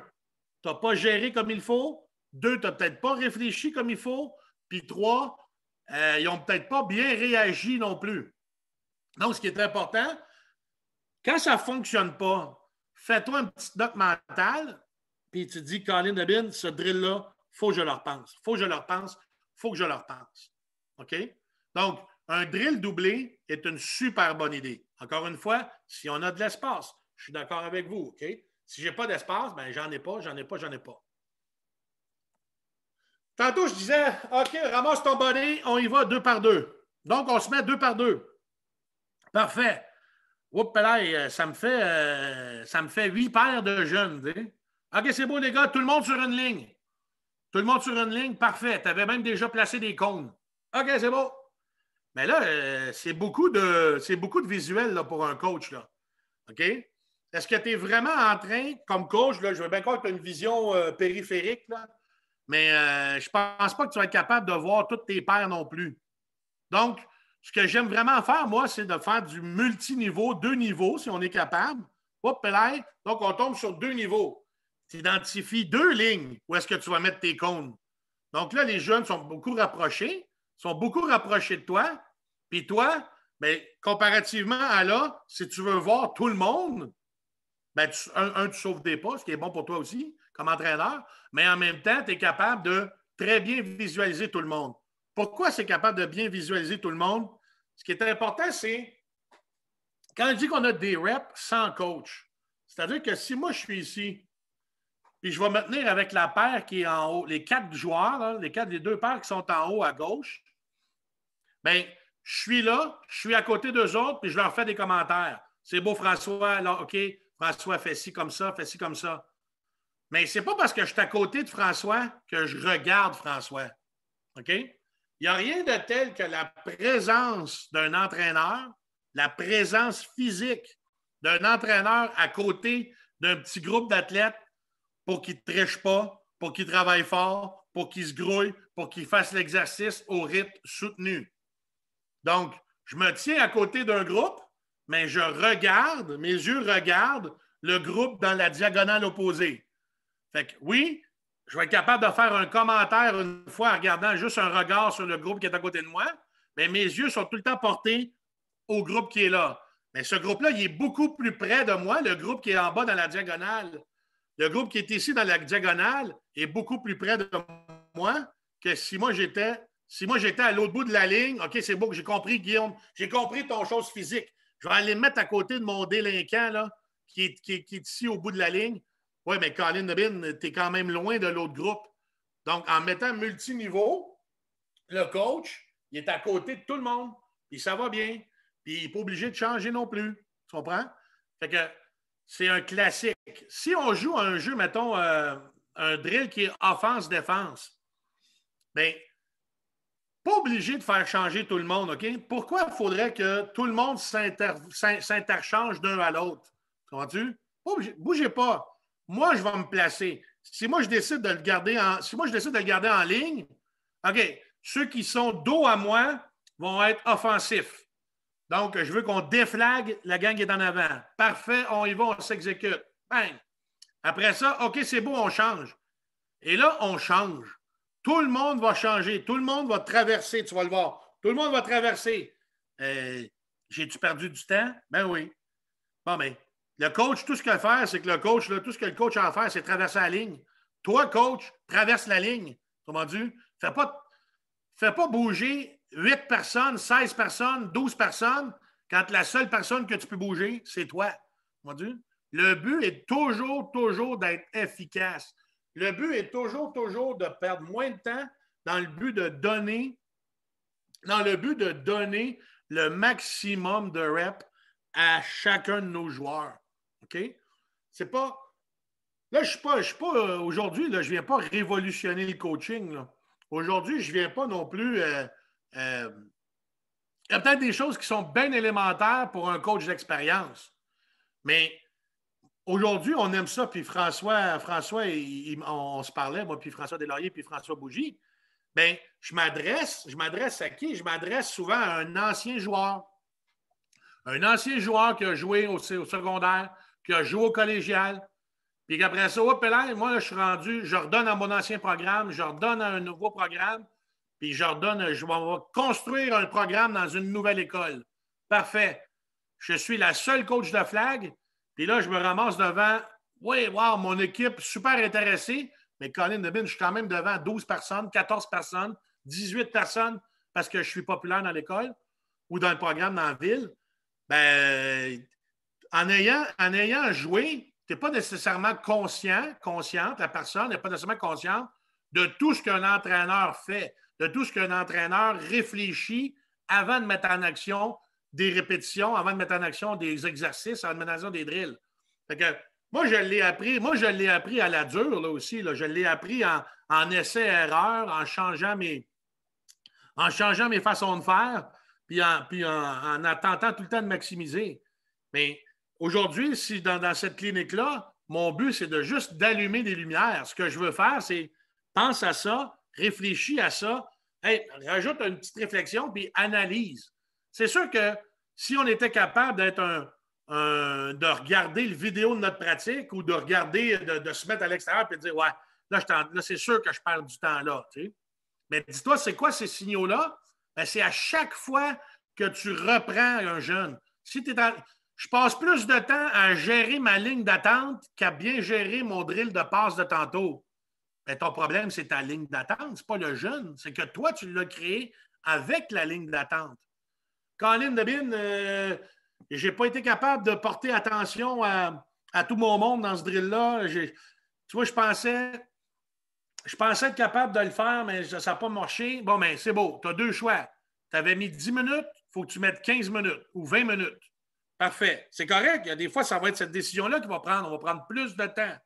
tu n'as pas géré comme il faut. Deux, tu n'as peut-être pas réfléchi comme il faut. Puis trois, euh, ils n'ont peut-être pas bien réagi non plus. Donc, ce qui est important, quand ça ne fonctionne pas, fais-toi un petit doc mental puis tu dis, Colin Debin, ce drill-là, il faut que je leur pense Il faut que je leur pense faut que je leur pense. OK? Donc, un drill doublé est une super bonne idée. Encore une fois, si on a de l'espace, je suis d'accord avec vous, OK? Si je n'ai pas d'espace, ben j'en ai pas, j'en ai pas, j'en ai pas. Tantôt, je disais, OK, ramasse ton bonnet, on y va deux par deux. Donc, on se met deux par deux. Parfait. Oups, euh, là, ça me fait euh, ça me fait huit paires de jeunes. OK, c'est beau, les gars, tout le monde sur une ligne. Tout le monde sur une ligne, parfait. Tu avais même déjà placé des cônes. OK, c'est bon. Mais là, euh, c'est beaucoup de de visuel pour un coach. Là. OK? Est-ce que tu es vraiment en train, comme coach, là, je veux bien croire que tu as une vision euh, périphérique, mais euh, je ne pense pas que tu vas être capable de voir toutes tes paires non plus. Donc, ce que j'aime vraiment faire, moi, c'est de faire du multiniveau, deux niveaux, si on est capable. donc, on tombe sur deux niveaux tu identifies deux lignes où est-ce que tu vas mettre tes cônes. Donc là, les jeunes sont beaucoup rapprochés, sont beaucoup rapprochés de toi. Puis toi, ben, comparativement à là, si tu veux voir tout le monde, ben, un, tu sauves des pas, ce qui est bon pour toi aussi comme entraîneur, mais en même temps, tu es capable de très bien visualiser tout le monde. Pourquoi c'est capable de bien visualiser tout le monde? Ce qui est important, c'est quand on dit qu'on a des reps sans coach, c'est-à-dire que si moi je suis ici, puis je vais me tenir avec la paire qui est en haut, les quatre joueurs, hein, les, quatre, deux paires qui sont en haut à gauche. Bien, je suis là, je suis à côté d'eux autres, puis je leur fais des commentaires. C'est beau, François, là, OK, François, fait ci comme ça, fait ci comme ça. Mais ce n'est pas parce que je suis à côté de François que je regarde François. OK? Il n'y a rien de tel que la présence d'un entraîneur, la présence physique d'un entraîneur à côté d'un petit groupe d'athlètes pour qu'ils ne pas, pour qu'ils travaillent fort, pour qu'ils se grouille, pour qu'ils fassent l'exercice au rythme soutenu. Donc, je me tiens à côté d'un groupe, mais je regarde, mes yeux regardent le groupe dans la diagonale opposée. Fait que oui, je vais être capable de faire un commentaire une fois en regardant juste un regard sur le groupe qui est à côté de moi, mais mes yeux sont tout le temps portés au groupe qui est là. Mais ce groupe-là, il est beaucoup plus près de moi, le groupe qui est en bas dans la diagonale. Le groupe qui est ici dans la diagonale est beaucoup plus près de moi que si moi j'étais si moi j'étais à l'autre bout de la ligne. OK, c'est beau que j'ai compris, Guillaume. J'ai compris ton chose physique. Je vais aller me mettre à côté de mon délinquant là, qui, est, qui, ici au bout de la ligne. Oui, mais Colin Bin, tu es quand même loin de l'autre groupe. Donc, en mettant multiniveau, le coach, il est à côté de tout le monde. Puis ça va bien. Puis il n'est pas obligé de changer non plus. Tu comprends? Fait que c'est un classique. Si on joue un jeu, mettons, euh, un drill qui est offense-défense, bien, pas obligé de faire changer tout le monde, OK? Pourquoi il faudrait que tout le monde s'interchange d'un à l'autre? Comprends-tu? Bougez pas. Moi, je vais me placer. Si moi, je décide de le garder en, si moi, je décide de le garder en ligne, OK, ceux qui sont dos à moi vont être offensifs. Donc, je veux qu'on déflague, la gang est en avant. Parfait, on y va, on s'exécute. Bang! Après ça, OK, c'est beau, on change. Et là, on change. Tout le monde va changer. Tout le monde va traverser, tu vas le voir. Tout le monde va traverser. Euh, j'ai-tu perdu du temps? Ben oui. Bon, mais ben, le coach, tout ce qu'il a à faire, c'est que le coach, là, tout ce que le coach a à faire, c'est traverser la ligne. Toi, coach, traverse la ligne. Comment dit, fais pas, fais pas bouger 8 personnes, 16 personnes, 12 personnes, quand la seule personne que tu peux bouger, c'est toi. Le but est toujours, toujours d'être efficace. Le but est toujours, toujours de perdre moins de temps dans le but de donner, dans le but de donner le maximum de reps à chacun de nos joueurs. OK? C'est pas. Là, je suis pas. suis pas. Euh, aujourd'hui, je ne viens pas révolutionner le coaching. Aujourd'hui, je ne viens pas non plus. Euh, euh, il y a peut-être des choses qui sont bien élémentaires pour un coach d'expérience, mais aujourd'hui, on aime ça. Puis François, François on, se parlait, moi, puis François Delaurier, puis François Bougie. Bien, je m'adresse, je m'adresse à qui? Je m'adresse souvent à un ancien joueur. Un ancien joueur qui a joué au, secondaire, qui a joué au collégial, puis après ça, hop, là, moi, je suis rendu, je redonne à mon ancien programme, je redonne à un nouveau programme, puis je leur donne, je vais construire un programme dans une nouvelle école. Parfait. Je suis la seule coach de flag, puis là, je me ramasse devant, oui, wow, mon équipe, super intéressée, mais Colin Bine, je suis quand même devant 12 personnes, 14 personnes, 18 personnes, parce que je suis populaire dans l'école ou dans le programme dans la ville. Ben, en ayant, en ayant joué, tu n'es pas nécessairement conscient, consciente, la personne n'est pas nécessairement consciente de tout ce qu'un entraîneur fait de tout ce qu'un entraîneur réfléchit avant de mettre en action des répétitions, avant de mettre en action des exercices, avant de en action des drills. Fait que, moi, je l'ai appris, moi, je l'ai appris à la dure là, aussi. Là. Je l'ai appris en, en essai-erreur, en changeant mes en changeant mes façons de faire, puis en, puis en, attendant tout le temps de maximiser. Mais aujourd'hui, si dans, cette clinique-là, mon but, c'est de juste d'allumer des lumières. Ce que je veux faire, c'est pense à ça, réfléchis à ça, Ajoute rajoute une petite réflexion, puis analyse. C'est sûr que si on était capable d'être un, de regarder le vidéo de notre pratique ou de regarder, de, se mettre à l'extérieur et de dire Ouais, là, là c'est sûr que je perds du temps là. Mais dis-toi, c'est quoi ces signaux-là? Ben, c'est à chaque fois que tu reprends un jeune. Si Je passe plus de temps à gérer ma ligne d'attente qu'à bien gérer mon drill de passe de tantôt. Ben, ton problème, c'est ta ligne d'attente, c'est pas le jeune. C'est que toi, tu l'as créé avec la ligne d'attente. Colin Debin, je euh, j'ai pas été capable de porter attention à, tout mon monde dans ce drill-là. Tu vois, je pensais, je pensais être capable de le faire, mais ça n'a pas marché. Bon, mais ben, c'est beau, tu as deux choix. Tu avais mis 10 minutes, il faut que tu mettes 15 minutes ou 20 minutes. Parfait. C'est correct. Des fois, ça va être cette décision-là qui va prendre. On va prendre plus de temps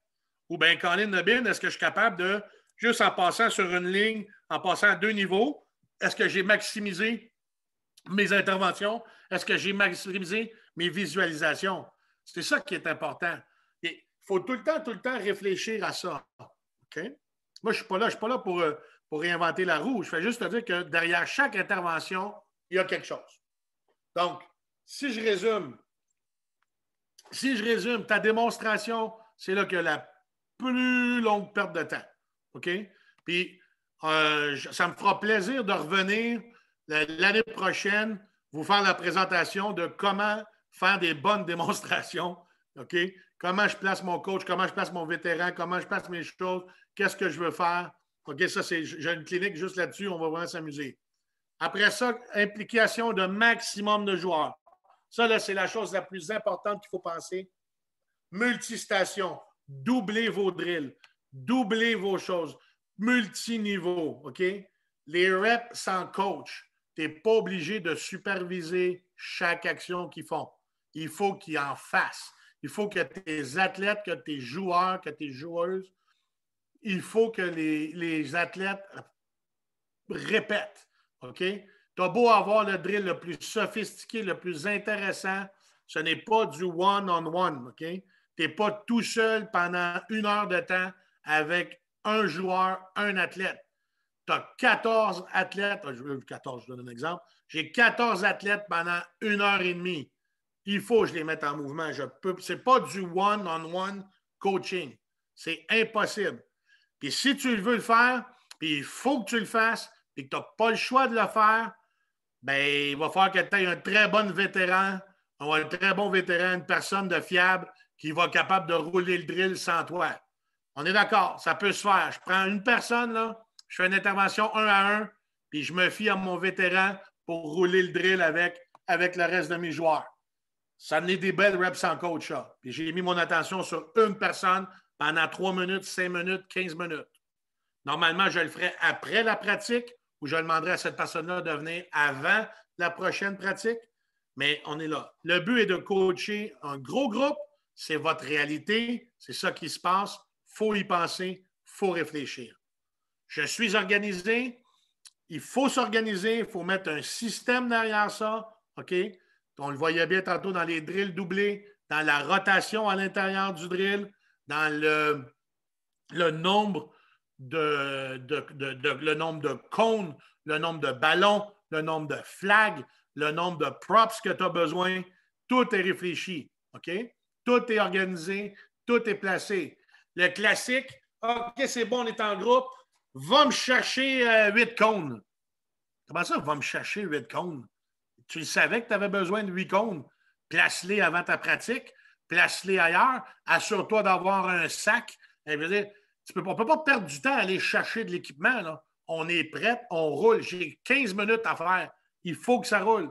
ou bien Colin Nobin, est-ce que je suis capable de, juste en passant sur une ligne, en passant à deux niveaux, est-ce que j'ai maximisé mes interventions? Est-ce que j'ai maximisé mes visualisations? C'est ça qui est important. Il faut tout le temps, tout le temps réfléchir à ça. Moi, je ne suis pas là, je suis pas là pour, euh, pour réinventer la roue. Je fais juste dire que derrière chaque intervention, il y a quelque chose. Donc, si je résume, si je résume, ta démonstration, c'est là que la plus longue perte de temps. OK? Puis, euh, ça me fera plaisir de revenir l'année prochaine, vous faire la présentation de comment faire des bonnes démonstrations. OK? Comment je place mon coach, comment je place mon vétéran, comment je place mes choses, qu'est-ce que je veux faire. OK, ça, c'est, j'ai une clinique juste là-dessus, on va vraiment s'amuser. Après ça, implication de maximum de joueurs. Ça, là, c'est la chose la plus importante qu'il faut penser. Multistation doublez vos drills, doublez vos choses, multiniveau, OK? Les reps sans coach, tu n'es pas obligé de superviser chaque action qu'ils font. Il faut qu'ils en fassent. Il faut que tes athlètes, que tes joueurs, que tes joueuses, il faut que les, athlètes répètent. OK? Tu as beau avoir le drill le plus sophistiqué, le plus intéressant, ce n'est pas du one-on-one. -on -one, OK? Tu n'es pas tout seul pendant une heure de temps avec un joueur, un athlète. Tu as 14 athlètes. Ah, je 14, je donne un exemple. J'ai 14 athlètes pendant une heure et demie. Il faut que je les mette en mouvement. Ce n'est pas du one-on-one coaching. C'est impossible. Puis si tu veux le faire, puis il faut que tu le fasses, puis que tu n'as pas le choix de le faire, ben il va falloir que tu aies un très bon vétéran, un très bon vétéran, une personne de fiable qui va être capable de rouler le drill sans toi. On est d'accord, ça peut se faire. Je prends une personne, là, je fais une intervention un à un, puis je me fie à mon vétéran pour rouler le drill avec, avec le reste de mes joueurs. Ça n'est des belles reps sans coach, j'ai mis mon attention sur une personne pendant trois minutes, cinq minutes, 15 minutes. Normalement, je le ferai après la pratique ou je demanderai à cette personne-là de venir avant la prochaine pratique, mais on est là. Le but est de coacher un gros groupe c'est votre réalité, c'est ça qui se passe, faut y penser, faut réfléchir. Je suis organisé, il faut s'organiser, il faut mettre un système derrière ça, OK? On le voyait bien tantôt dans les drills doublés, dans la rotation à l'intérieur du drill, dans le, nombre de, le nombre de cônes, le nombre de ballons, le nombre de flags, le nombre de props que tu as besoin. Tout est réfléchi. OK? Tout est organisé, tout est placé. Le classique, OK, c'est bon, on est en groupe, va me chercher euh, huit cônes. Comment ça, va me chercher huit cônes? Tu savais que tu avais besoin de huit cônes. Place-les avant ta pratique, place-les ailleurs, assure-toi d'avoir un sac. Eh, tu peux, on ne peut pas perdre du temps à aller chercher de l'équipement. On est prêt, on roule. J'ai 15 minutes à faire. Il faut que ça roule.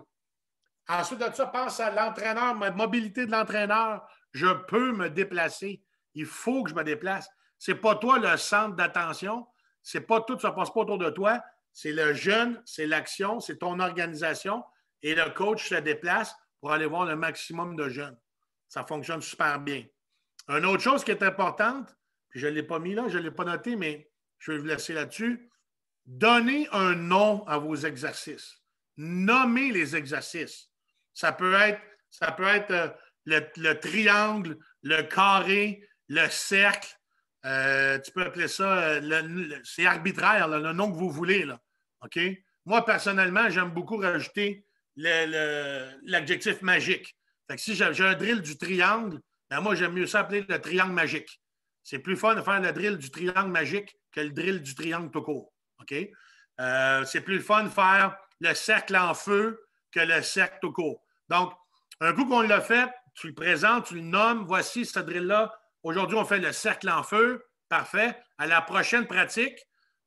Ensuite de ça, pense à l'entraîneur, mobilité de l'entraîneur, je peux me déplacer. Il faut que je me déplace. C'est pas toi le centre d'attention. C'est pas tout ça passe pas autour de toi. C'est le jeune, c'est l'action, c'est ton organisation. Et le coach se déplace pour aller voir le maximum de jeunes. Ça fonctionne super bien. Une autre chose qui est importante, je ne l'ai pas mis là, je ne l'ai pas noté, mais je vais vous laisser là-dessus. Donnez un nom à vos exercices. Nommez les exercices. Ça peut être, ça peut être euh, le, triangle, le carré, le cercle, euh, tu peux appeler ça, euh, c'est arbitraire, le nom que vous voulez. Là. Moi, personnellement, j'aime beaucoup rajouter l'adjectif magique. si j'ai un drill du triangle, ben, moi, j'aime mieux ça appeler le triangle magique. C'est plus fun de faire le drill du triangle magique que le drill du triangle tout court. Euh, c'est plus fun de faire le cercle en feu que le cercle tout court. Donc, un coup qu'on l'a fait, tu le présentes, tu le nommes, voici ce drill-là. Aujourd'hui, on fait le cercle en feu. Parfait. À la prochaine pratique,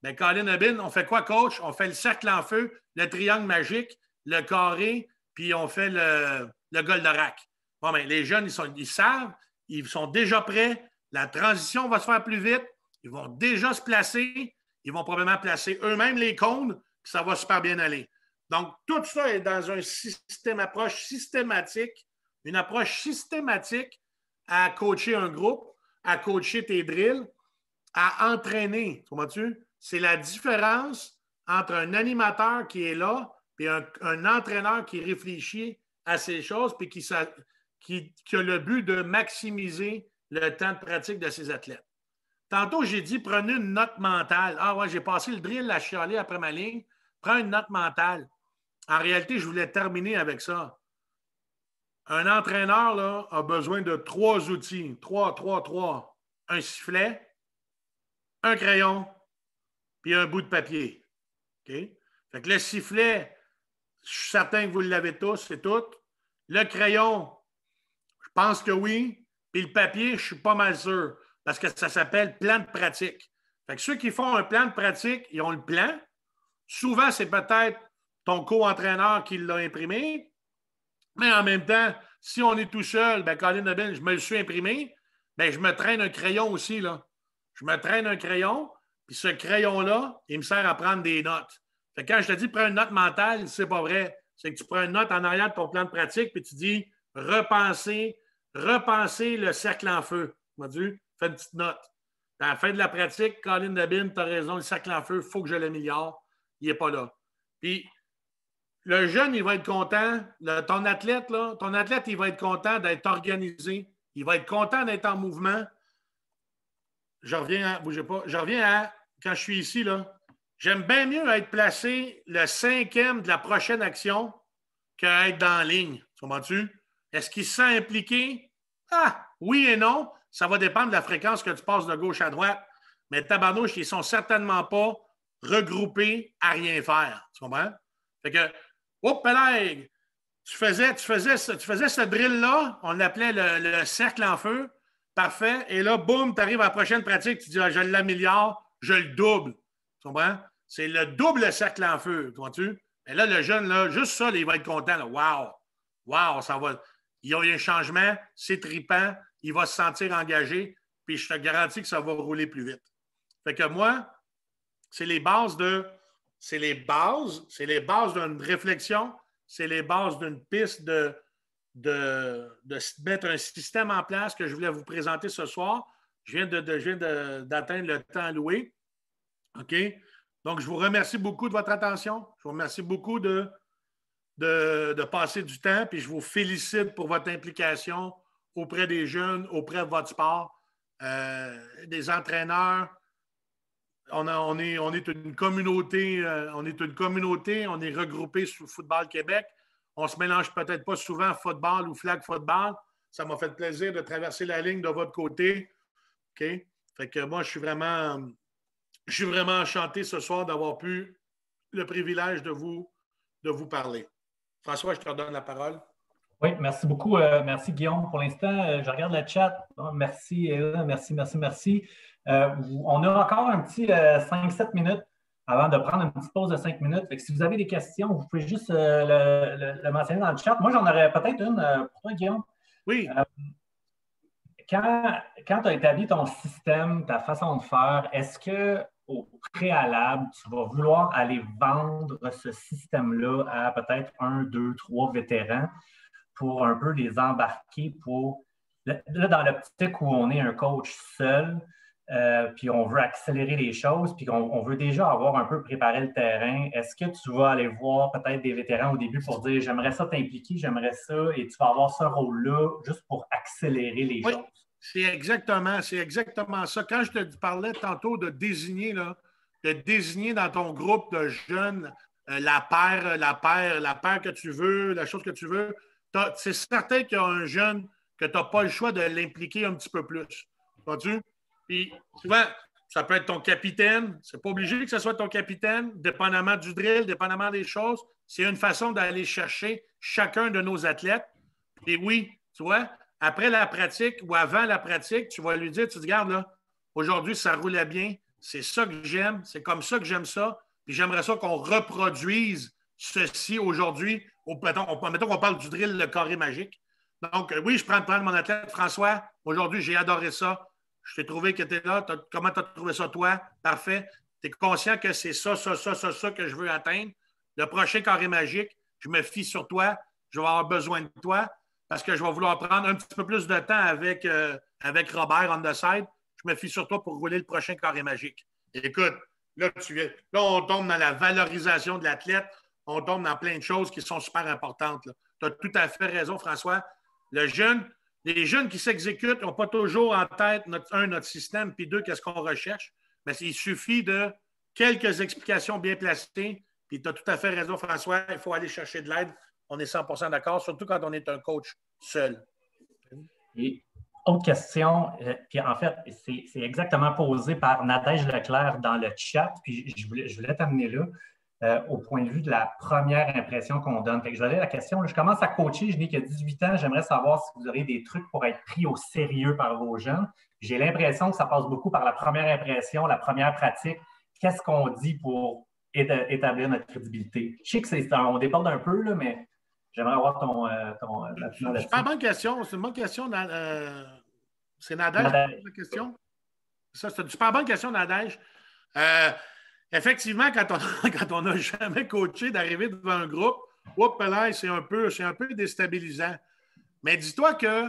ben, Colin Hubbin, on fait quoi, coach? On fait le cercle en feu, le triangle magique, le carré, puis on fait le, le Goldorak. Bon, ben, les jeunes, ils, sont, ils savent, ils sont déjà prêts. La transition va se faire plus vite. Ils vont déjà se placer. Ils vont probablement placer eux-mêmes les cônes, ça va super bien aller. Donc, tout ça est dans un système, approche systématique une approche systématique à coacher un groupe, à coacher tes drills, à entraîner. tu C'est la différence entre un animateur qui est là et un, entraîneur qui réfléchit à ces choses et qui, qui a le but de maximiser le temps de pratique de ses athlètes. Tantôt, j'ai dit prenez une note mentale. Ah ouais, j'ai passé le drill à chialer après ma ligne. Prends une note mentale. En réalité, je voulais terminer avec ça. Un entraîneur là, a besoin de trois outils. Trois, trois, trois. Un sifflet, un crayon, puis un bout de papier. Fait le sifflet, je suis certain que vous l'avez tous, c'est tout. Le crayon, je pense que oui. Puis le papier, je suis pas mal sûr, parce que ça s'appelle plan de pratique. Fait ceux qui font un plan de pratique, ils ont le plan. Souvent, c'est peut-être ton co-entraîneur qui l'a imprimé, mais en même temps, si on est tout seul, ben, Colin je me le suis imprimé, ben, je me traîne un crayon aussi. Là. Je me traîne un crayon, puis ce crayon-là, il me sert à prendre des notes. Fait quand je te dis prends une note mentale, c'est pas vrai. C'est que tu prends une note en arrière de ton plan de pratique, puis tu dis repenser, repenser le cercle en feu. Dit, fais une petite note. À la fin de la pratique, Colin Debin, tu as raison, le cercle en feu, il faut que je l'améliore. Il n'est pas là. Puis le jeune, il va être content. ton athlète, ton athlète, il va être content d'être organisé. Il va être content d'être en mouvement. Je reviens à, bougez pas, je reviens à, quand je suis ici, là, j'aime bien mieux être placé le cinquième de la prochaine action qu'être dans la ligne. Comprends-tu? Est-ce qu'il se sent impliqué? Ah, oui et non. Ça va dépendre de la fréquence que tu passes de gauche à droite. Mais tabarnouche, ils ne sont certainement pas regroupés à rien faire. Tu comprends? Fait que Oups, tu faisais, tu faisais, ce, tu faisais ce drill-là, on l'appelait le, cercle en feu. Parfait. Et là, boum, tu arrives à la prochaine pratique, tu dis ah, je l'améliore, je le double. Tu comprends? C'est le double cercle en feu, vois-tu? Et là, le jeune, là, juste ça, il va être content. Wow! Wow, ça va. Il y a un changement, c'est tripant, il va se sentir engagé, puis je te garantis que ça va rouler plus vite. Fait que moi, c'est les bases de c'est les bases, c'est les bases d'une réflexion, c'est les bases d'une piste de, mettre un système en place que je voulais vous présenter ce soir. Je viens d'atteindre le temps alloué. Donc, je vous remercie beaucoup de votre attention. Je vous remercie beaucoup de, passer du temps, puis je vous félicite pour votre implication auprès des jeunes, auprès de votre sport, euh, des entraîneurs, on, est, une communauté, euh, on est une communauté, on est regroupé sous Football Québec. On se mélange peut-être pas souvent football ou flag football. Ça m'a fait plaisir de traverser la ligne de votre côté. Fait que moi, je suis vraiment, je suis vraiment enchanté ce soir d'avoir pu le privilège de vous, de vous parler. François, je te redonne la parole. Oui, merci beaucoup. Euh, merci Guillaume. Pour l'instant, euh, je regarde la chat. Oh, merci, Merci, merci, merci. Euh, on a encore un petit 5-7 euh, minutes avant de prendre une petite pause de 5 minutes. si vous avez des questions, vous pouvez juste euh, le, mentionner dans le chat. Moi, j'en aurais peut-être une pour Guillaume. Oui. quand, quand tu as établi ton système, ta façon de faire, est-ce que au préalable, tu vas vouloir aller vendre ce système-là à peut-être un, deux, trois vétérans pour un peu les embarquer pour. Là, dans l'optique où on est un coach seul, euh, puis on veut accélérer les choses, puis on, veut déjà avoir un peu préparé le terrain, est-ce que tu vas aller voir peut-être des vétérans au début pour dire j'aimerais ça t'impliquer, j'aimerais ça, et tu vas avoir ce rôle-là juste pour accélérer les oui, choses? C'est exactement, c'est exactement ça. Quand je te parlais tantôt de désigner, là, de désigner dans ton groupe de jeunes euh, la paire, euh, la paire, la paire que tu veux, la chose que tu veux, c'est certain qu'il y a un jeune que tu n'as pas le choix de l'impliquer un petit peu plus. pas tu puis souvent, ça peut être ton capitaine. C'est pas obligé que ce soit ton capitaine, dépendamment du drill, dépendamment des choses. C'est une façon d'aller chercher chacun de nos athlètes. Et oui, tu vois, après la pratique ou avant la pratique, tu vas lui dire, tu te gardes là, aujourd'hui, ça roulait bien. C'est ça que j'aime. C'est comme ça que j'aime ça. Puis j'aimerais ça qu'on reproduise ceci aujourd'hui. Au, mettons, qu'on parle du drill, le carré magique. Donc, oui, je prends, de mon athlète François. Aujourd'hui, j'ai adoré ça. Je t'ai trouvé que tu es là. comment tu as trouvé ça, toi? Parfait. Tu es conscient que c'est ça, ça, ça, ça, ça que je veux atteindre. Le prochain carré magique, je me fie sur toi. Je vais avoir besoin de toi parce que je vais vouloir prendre un petit peu plus de temps avec, euh, avec Robert on the side. Je me fie sur toi pour rouler le prochain carré magique. Écoute, là, tu, là on tombe dans la valorisation de l'athlète. On tombe dans plein de choses qui sont super importantes. Tu as tout à fait raison, François. Le jeune, les jeunes qui s'exécutent n'ont pas toujours en tête, notre, un, notre système, puis deux, qu'est-ce qu'on recherche. Mais il suffit de quelques explications bien placées. Puis tu as tout à fait raison, François, il faut aller chercher de l'aide. On est 100 d'accord, surtout quand on est un coach seul. autre question, euh, puis en fait, c'est exactement posé par Nadège Leclerc dans le chat, puis je voulais, je voulais t'amener là. Euh, au point de vue de la première impression qu'on donne. Fait que je la question, je commence à coacher, je n'ai que 18 ans, j'aimerais savoir si vous aurez des trucs pour être pris au sérieux par vos gens. J'ai l'impression que ça passe beaucoup par la première impression, la première pratique. Qu'est-ce qu'on dit pour établir notre crédibilité? Je sais que c'est, on déborde un peu, mais j'aimerais avoir ton... Euh, euh, c'est pas une bonne question. C'est une bonne question. Euh, c'est Nadège, la question? Ça, c'est une super bonne question, Nadège effectivement, quand on quand n'a jamais coaché d'arriver devant un groupe, ben c'est un, peu, un peu déstabilisant. Mais dis-toi que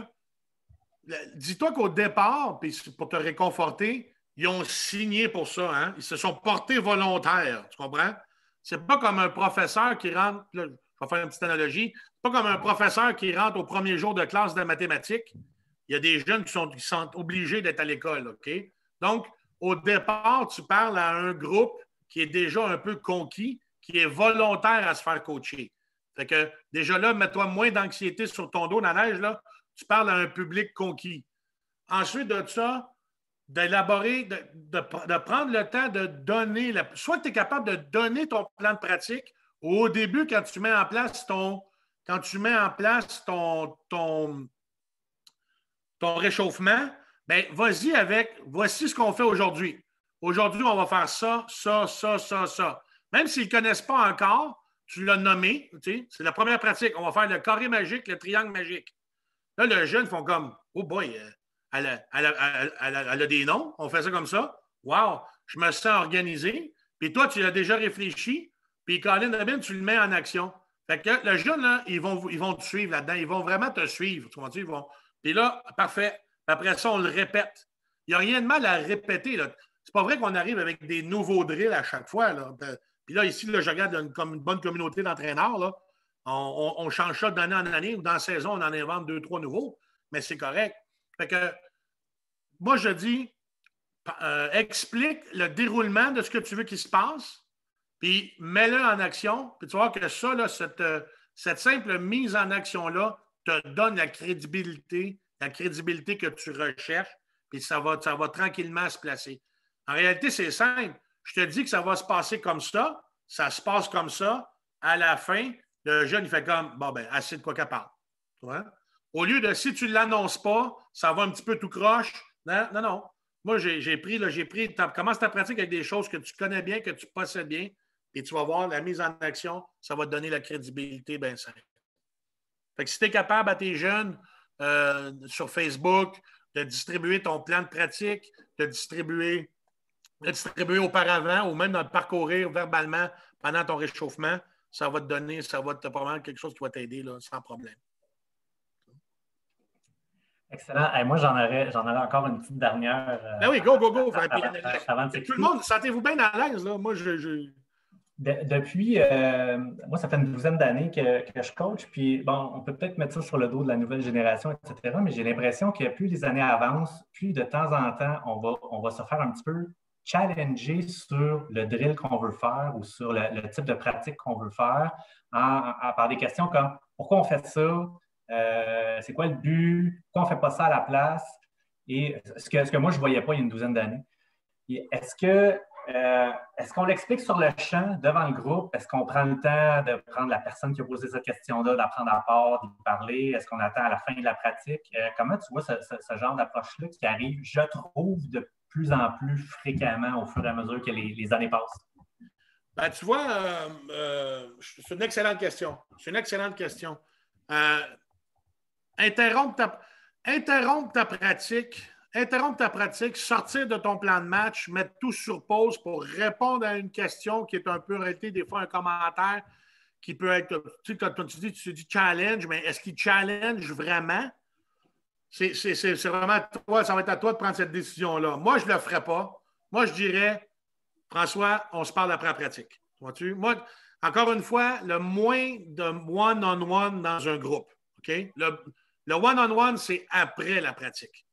dis-toi qu'au départ, puis pour te réconforter, ils ont signé pour ça. Hein. Ils se sont portés volontaires. Tu comprends? C'est pas comme un professeur qui rentre. je vais faire une petite analogie. C'est pas comme un professeur qui rentre au premier jour de classe de mathématiques. Il y a des jeunes qui sont, qui sont obligés d'être à l'école. OK? Donc, au départ, tu parles à un groupe qui est déjà un peu conquis, qui est volontaire à se faire coacher. Fait que déjà là, mets-toi moins d'anxiété sur ton dos dans la neige, là, tu parles à un public conquis. Ensuite de ça, d'élaborer, de, prendre le temps de donner, soit tu es capable de donner ton plan de pratique au début quand tu mets en place ton, quand tu mets en place ton, ton, ton réchauffement, ben vas-y avec, voici ce qu'on fait aujourd'hui. Aujourd'hui, on va faire ça, ça, ça, ça, ça. Même s'ils ne connaissent pas encore, tu l'as nommé, c'est la première pratique. On va faire le carré magique, le triangle magique. Là, les jeunes font comme Oh boy, euh, elle a, elle, des noms, on fait ça comme ça. Wow, je me sens organisé. Puis toi, tu l'as déjà réfléchi. Puis Colin Rabin, tu le mets en action. Fait que le jeune, ils vont, ils vont te suivre là-dedans. Ils vont vraiment te suivre. Tu vois, ils vont. Puis là, parfait. Après ça, on le répète. Il n'y a rien de mal à répéter. C'est pas vrai qu'on arrive avec des nouveaux drills à chaque fois. Puis là, ici, là, je regarde une, comme une bonne communauté d'entraîneurs. On, change ça d'année en année ou dans la saison, on en invente deux, trois nouveaux, mais c'est correct. Fait que moi, je dis, euh, explique le déroulement de ce que tu veux qu'il se passe, puis mets-le en action, puis tu vois que ça, cette, euh, cette simple mise en action-là te donne la crédibilité, la crédibilité que tu recherches, puis ça va, ça va tranquillement se placer. En réalité, c'est simple. Je te dis que ça va se passer comme ça, ça se passe comme ça. À la fin, le jeune, il fait comme, bon, ben, assez de quoi qu'elle parle. Au lieu de, si tu ne l'annonces pas, ça va un petit peu tout croche. Non, non, Moi, j'ai pris, là, j'ai pris, commence ta pratique avec des choses que tu connais bien, que tu possèdes bien, et tu vas voir la mise en action, ça va te donner la crédibilité, bien simple. Fait que si tu es capable à tes jeunes euh, sur Facebook de distribuer ton plan de pratique, de distribuer redistribuer auparavant ou même dans parcourir verbalement pendant ton réchauffement, ça va te donner, ça va te permettre quelque chose qui va t'aider sans problème. Excellent. moi, j'en aurais, j'en encore une petite dernière. Euh, ben oui, go, go, go. Tout le monde, sentez-vous bien à l'aise. Là. Moi, je. depuis, euh, moi, ça fait une douzaine d'années que, je coach. Puis, bon, on peut peut-être mettre ça sur le dos de la nouvelle génération, etc. Mais j'ai l'impression que plus les années avancent, plus de temps en temps, on va, on va se faire un petit peu challenger sur le drill qu'on veut faire ou sur le, type de pratique qu'on veut faire par des questions comme pourquoi on fait ça, euh, c'est quoi le but, pourquoi on ne fait pas ça à la place, et ce que, ce que moi je ne voyais pas il y a une douzaine d'années. Est-ce que euh, est-ce qu'on l'explique sur le champ devant le groupe? Est-ce qu'on prend le temps de prendre la personne qui a posé cette question-là, d'apprendre à part, d'y parler? Est-ce qu'on attend à la fin de la pratique? Euh, comment tu vois ce, ce genre d'approche-là qui arrive, je trouve, de plus en plus fréquemment au fur et à mesure que les, années passent? Ben, tu vois, euh, euh, c'est une excellente question. C'est une excellente question. Euh, interrompre, ta, ta, pratique, ta pratique, sortir de ton plan de match, mettre tout sur pause pour répondre à une question qui est un peu arrêtée, des fois un commentaire qui peut être, tu quand tu dis, tu dis challenge, mais est-ce qu'il challenge vraiment? c'est vraiment toi, ça va être à toi de prendre cette décision-là. Moi, je ne le ferai pas. Moi, je dirais, François, on se parle après la pratique. Vois-tu? Moi, encore une fois, le moins de one-on-one dans un groupe. Le one-on-one, c'est après la pratique.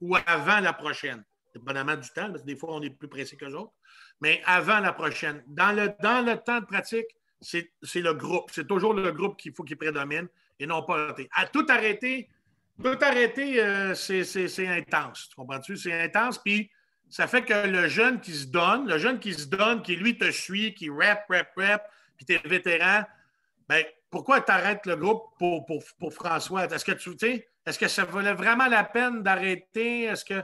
Ou avant la prochaine. C'est Dépendamment du temps, parce que des fois, on est plus pressé que autres. Mais avant la prochaine. Dans le, dans le temps de pratique, c'est le groupe. C'est toujours le groupe qu'il faut qu'il prédomine et non pas. À tout arrêter, peux t'arrêter, euh, c'est intense. Tu comprends-tu? C'est intense. Puis ça fait que le jeune qui se donne, le jeune qui se donne, qui lui te suit, qui rap, rap, rap, puis t'es vétéran, ben, pourquoi t'arrêtes le groupe pour, pour, pour François? Est-ce que tu est-ce que ça valait vraiment la peine d'arrêter? Est-ce que.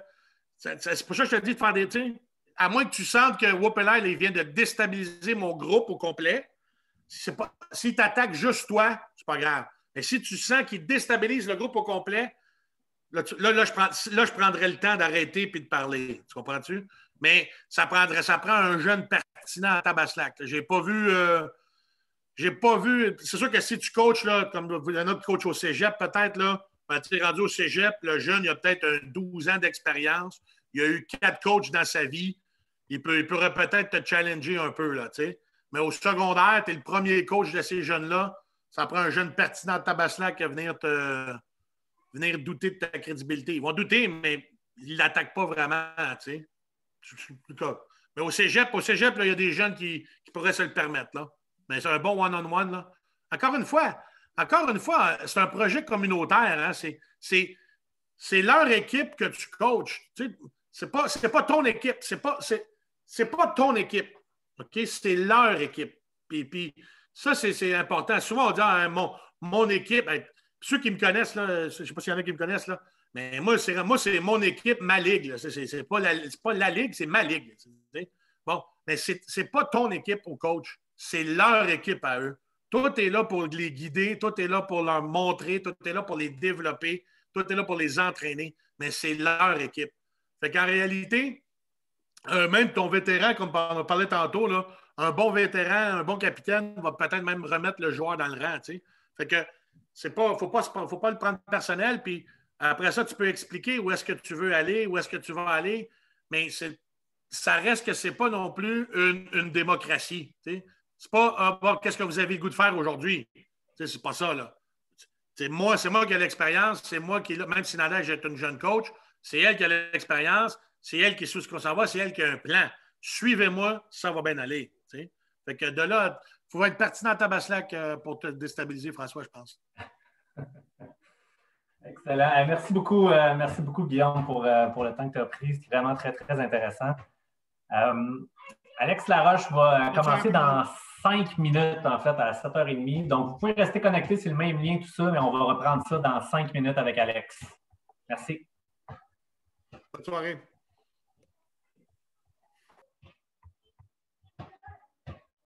C'est pour ça que je te dis de faire des. À moins que tu sentes que Whoopelay, il vient de déstabiliser mon groupe au complet. s'il t'attaque juste toi, c'est pas grave. Mais si tu sens qu'il déstabilise le groupe au complet, là, je, prends, prendrais le temps d'arrêter puis de parler. Tu comprends-tu? Mais ça prendrait, ça prend un jeune pertinent à Tabaslac. J'ai pas vu. Euh, j'ai pas vu. C'est sûr que si tu coaches, là, comme un autre coach au cégep, peut-être, là, quand ben, tu es rendu au cégep, le jeune, il a peut-être 12 ans d'expérience. Il a eu quatre coachs dans sa vie. Il, peut, il pourrait peut-être te challenger un peu, là, tu sais. Mais au secondaire, tu es le premier coach de ces jeunes-là ça prend un jeune pertinent de Tabaslac à venir te venir douter de ta crédibilité. Ils vont douter, mais ils ne l'attaquent pas vraiment, Mais au cégep, au cégep, il y a des jeunes qui, pourraient se le permettre. Là. Mais c'est un bon one-on-one. Encore une fois, encore une fois, c'est un projet communautaire. Hein. C'est leur équipe que tu coaches. Tu sais, c'est pas, ton équipe. C'est pas, pas ton équipe. OK? C'est leur équipe. Puis, puis ça, c'est important. Souvent, on dit ah, mon, équipe, ben, ceux qui me connaissent, je ne sais pas s'il y en a qui me connaissent, là, mais moi, c'est mon équipe, ma ligue. Ce n'est pas, la, pas la ligue, c'est ma ligue. Bon, mais ce n'est pas ton équipe au coach, c'est leur équipe à eux. Tout est là pour les guider, tout est là pour leur montrer, tout est là pour les développer, tout est là pour les entraîner, mais c'est leur équipe. Fait qu'en réalité, euh, même ton vétéran, comme on en parlait tantôt, là, un bon vétéran, un bon capitaine va peut-être même remettre le joueur dans le rang. Il Fait que c'est pas, faut pas, faut pas le prendre personnel. Puis après ça, tu peux expliquer où est-ce que tu veux aller, où est-ce que tu vas aller. Mais ça reste que c'est pas non plus une, une démocratie. C'est pas ah, qu'est-ce que vous avez le goût de faire aujourd'hui. C'est pas ça, là. C'est moi, c'est moi qui ai l'expérience, c'est moi qui, même si Nadège est une jeune coach, c'est elle qui a l'expérience, c'est elle qui sait ce qu'on s'en va, c'est elle qui a un plan. Suivez-moi, ça va bien aller. Fait que de là, il faut être pertinent à Tabaslac euh, pour te déstabiliser, François, je pense. Excellent. Merci beaucoup, euh, merci beaucoup Guillaume, pour, euh, pour le temps que tu as pris. C'était vraiment très, très intéressant. Alex Laroche va commencer dans cinq minutes, en fait, à 7h30. Donc, vous pouvez rester connecté, c'est le même lien, tout ça, mais on va reprendre ça dans cinq minutes avec Alex. Merci. Bonne soirée.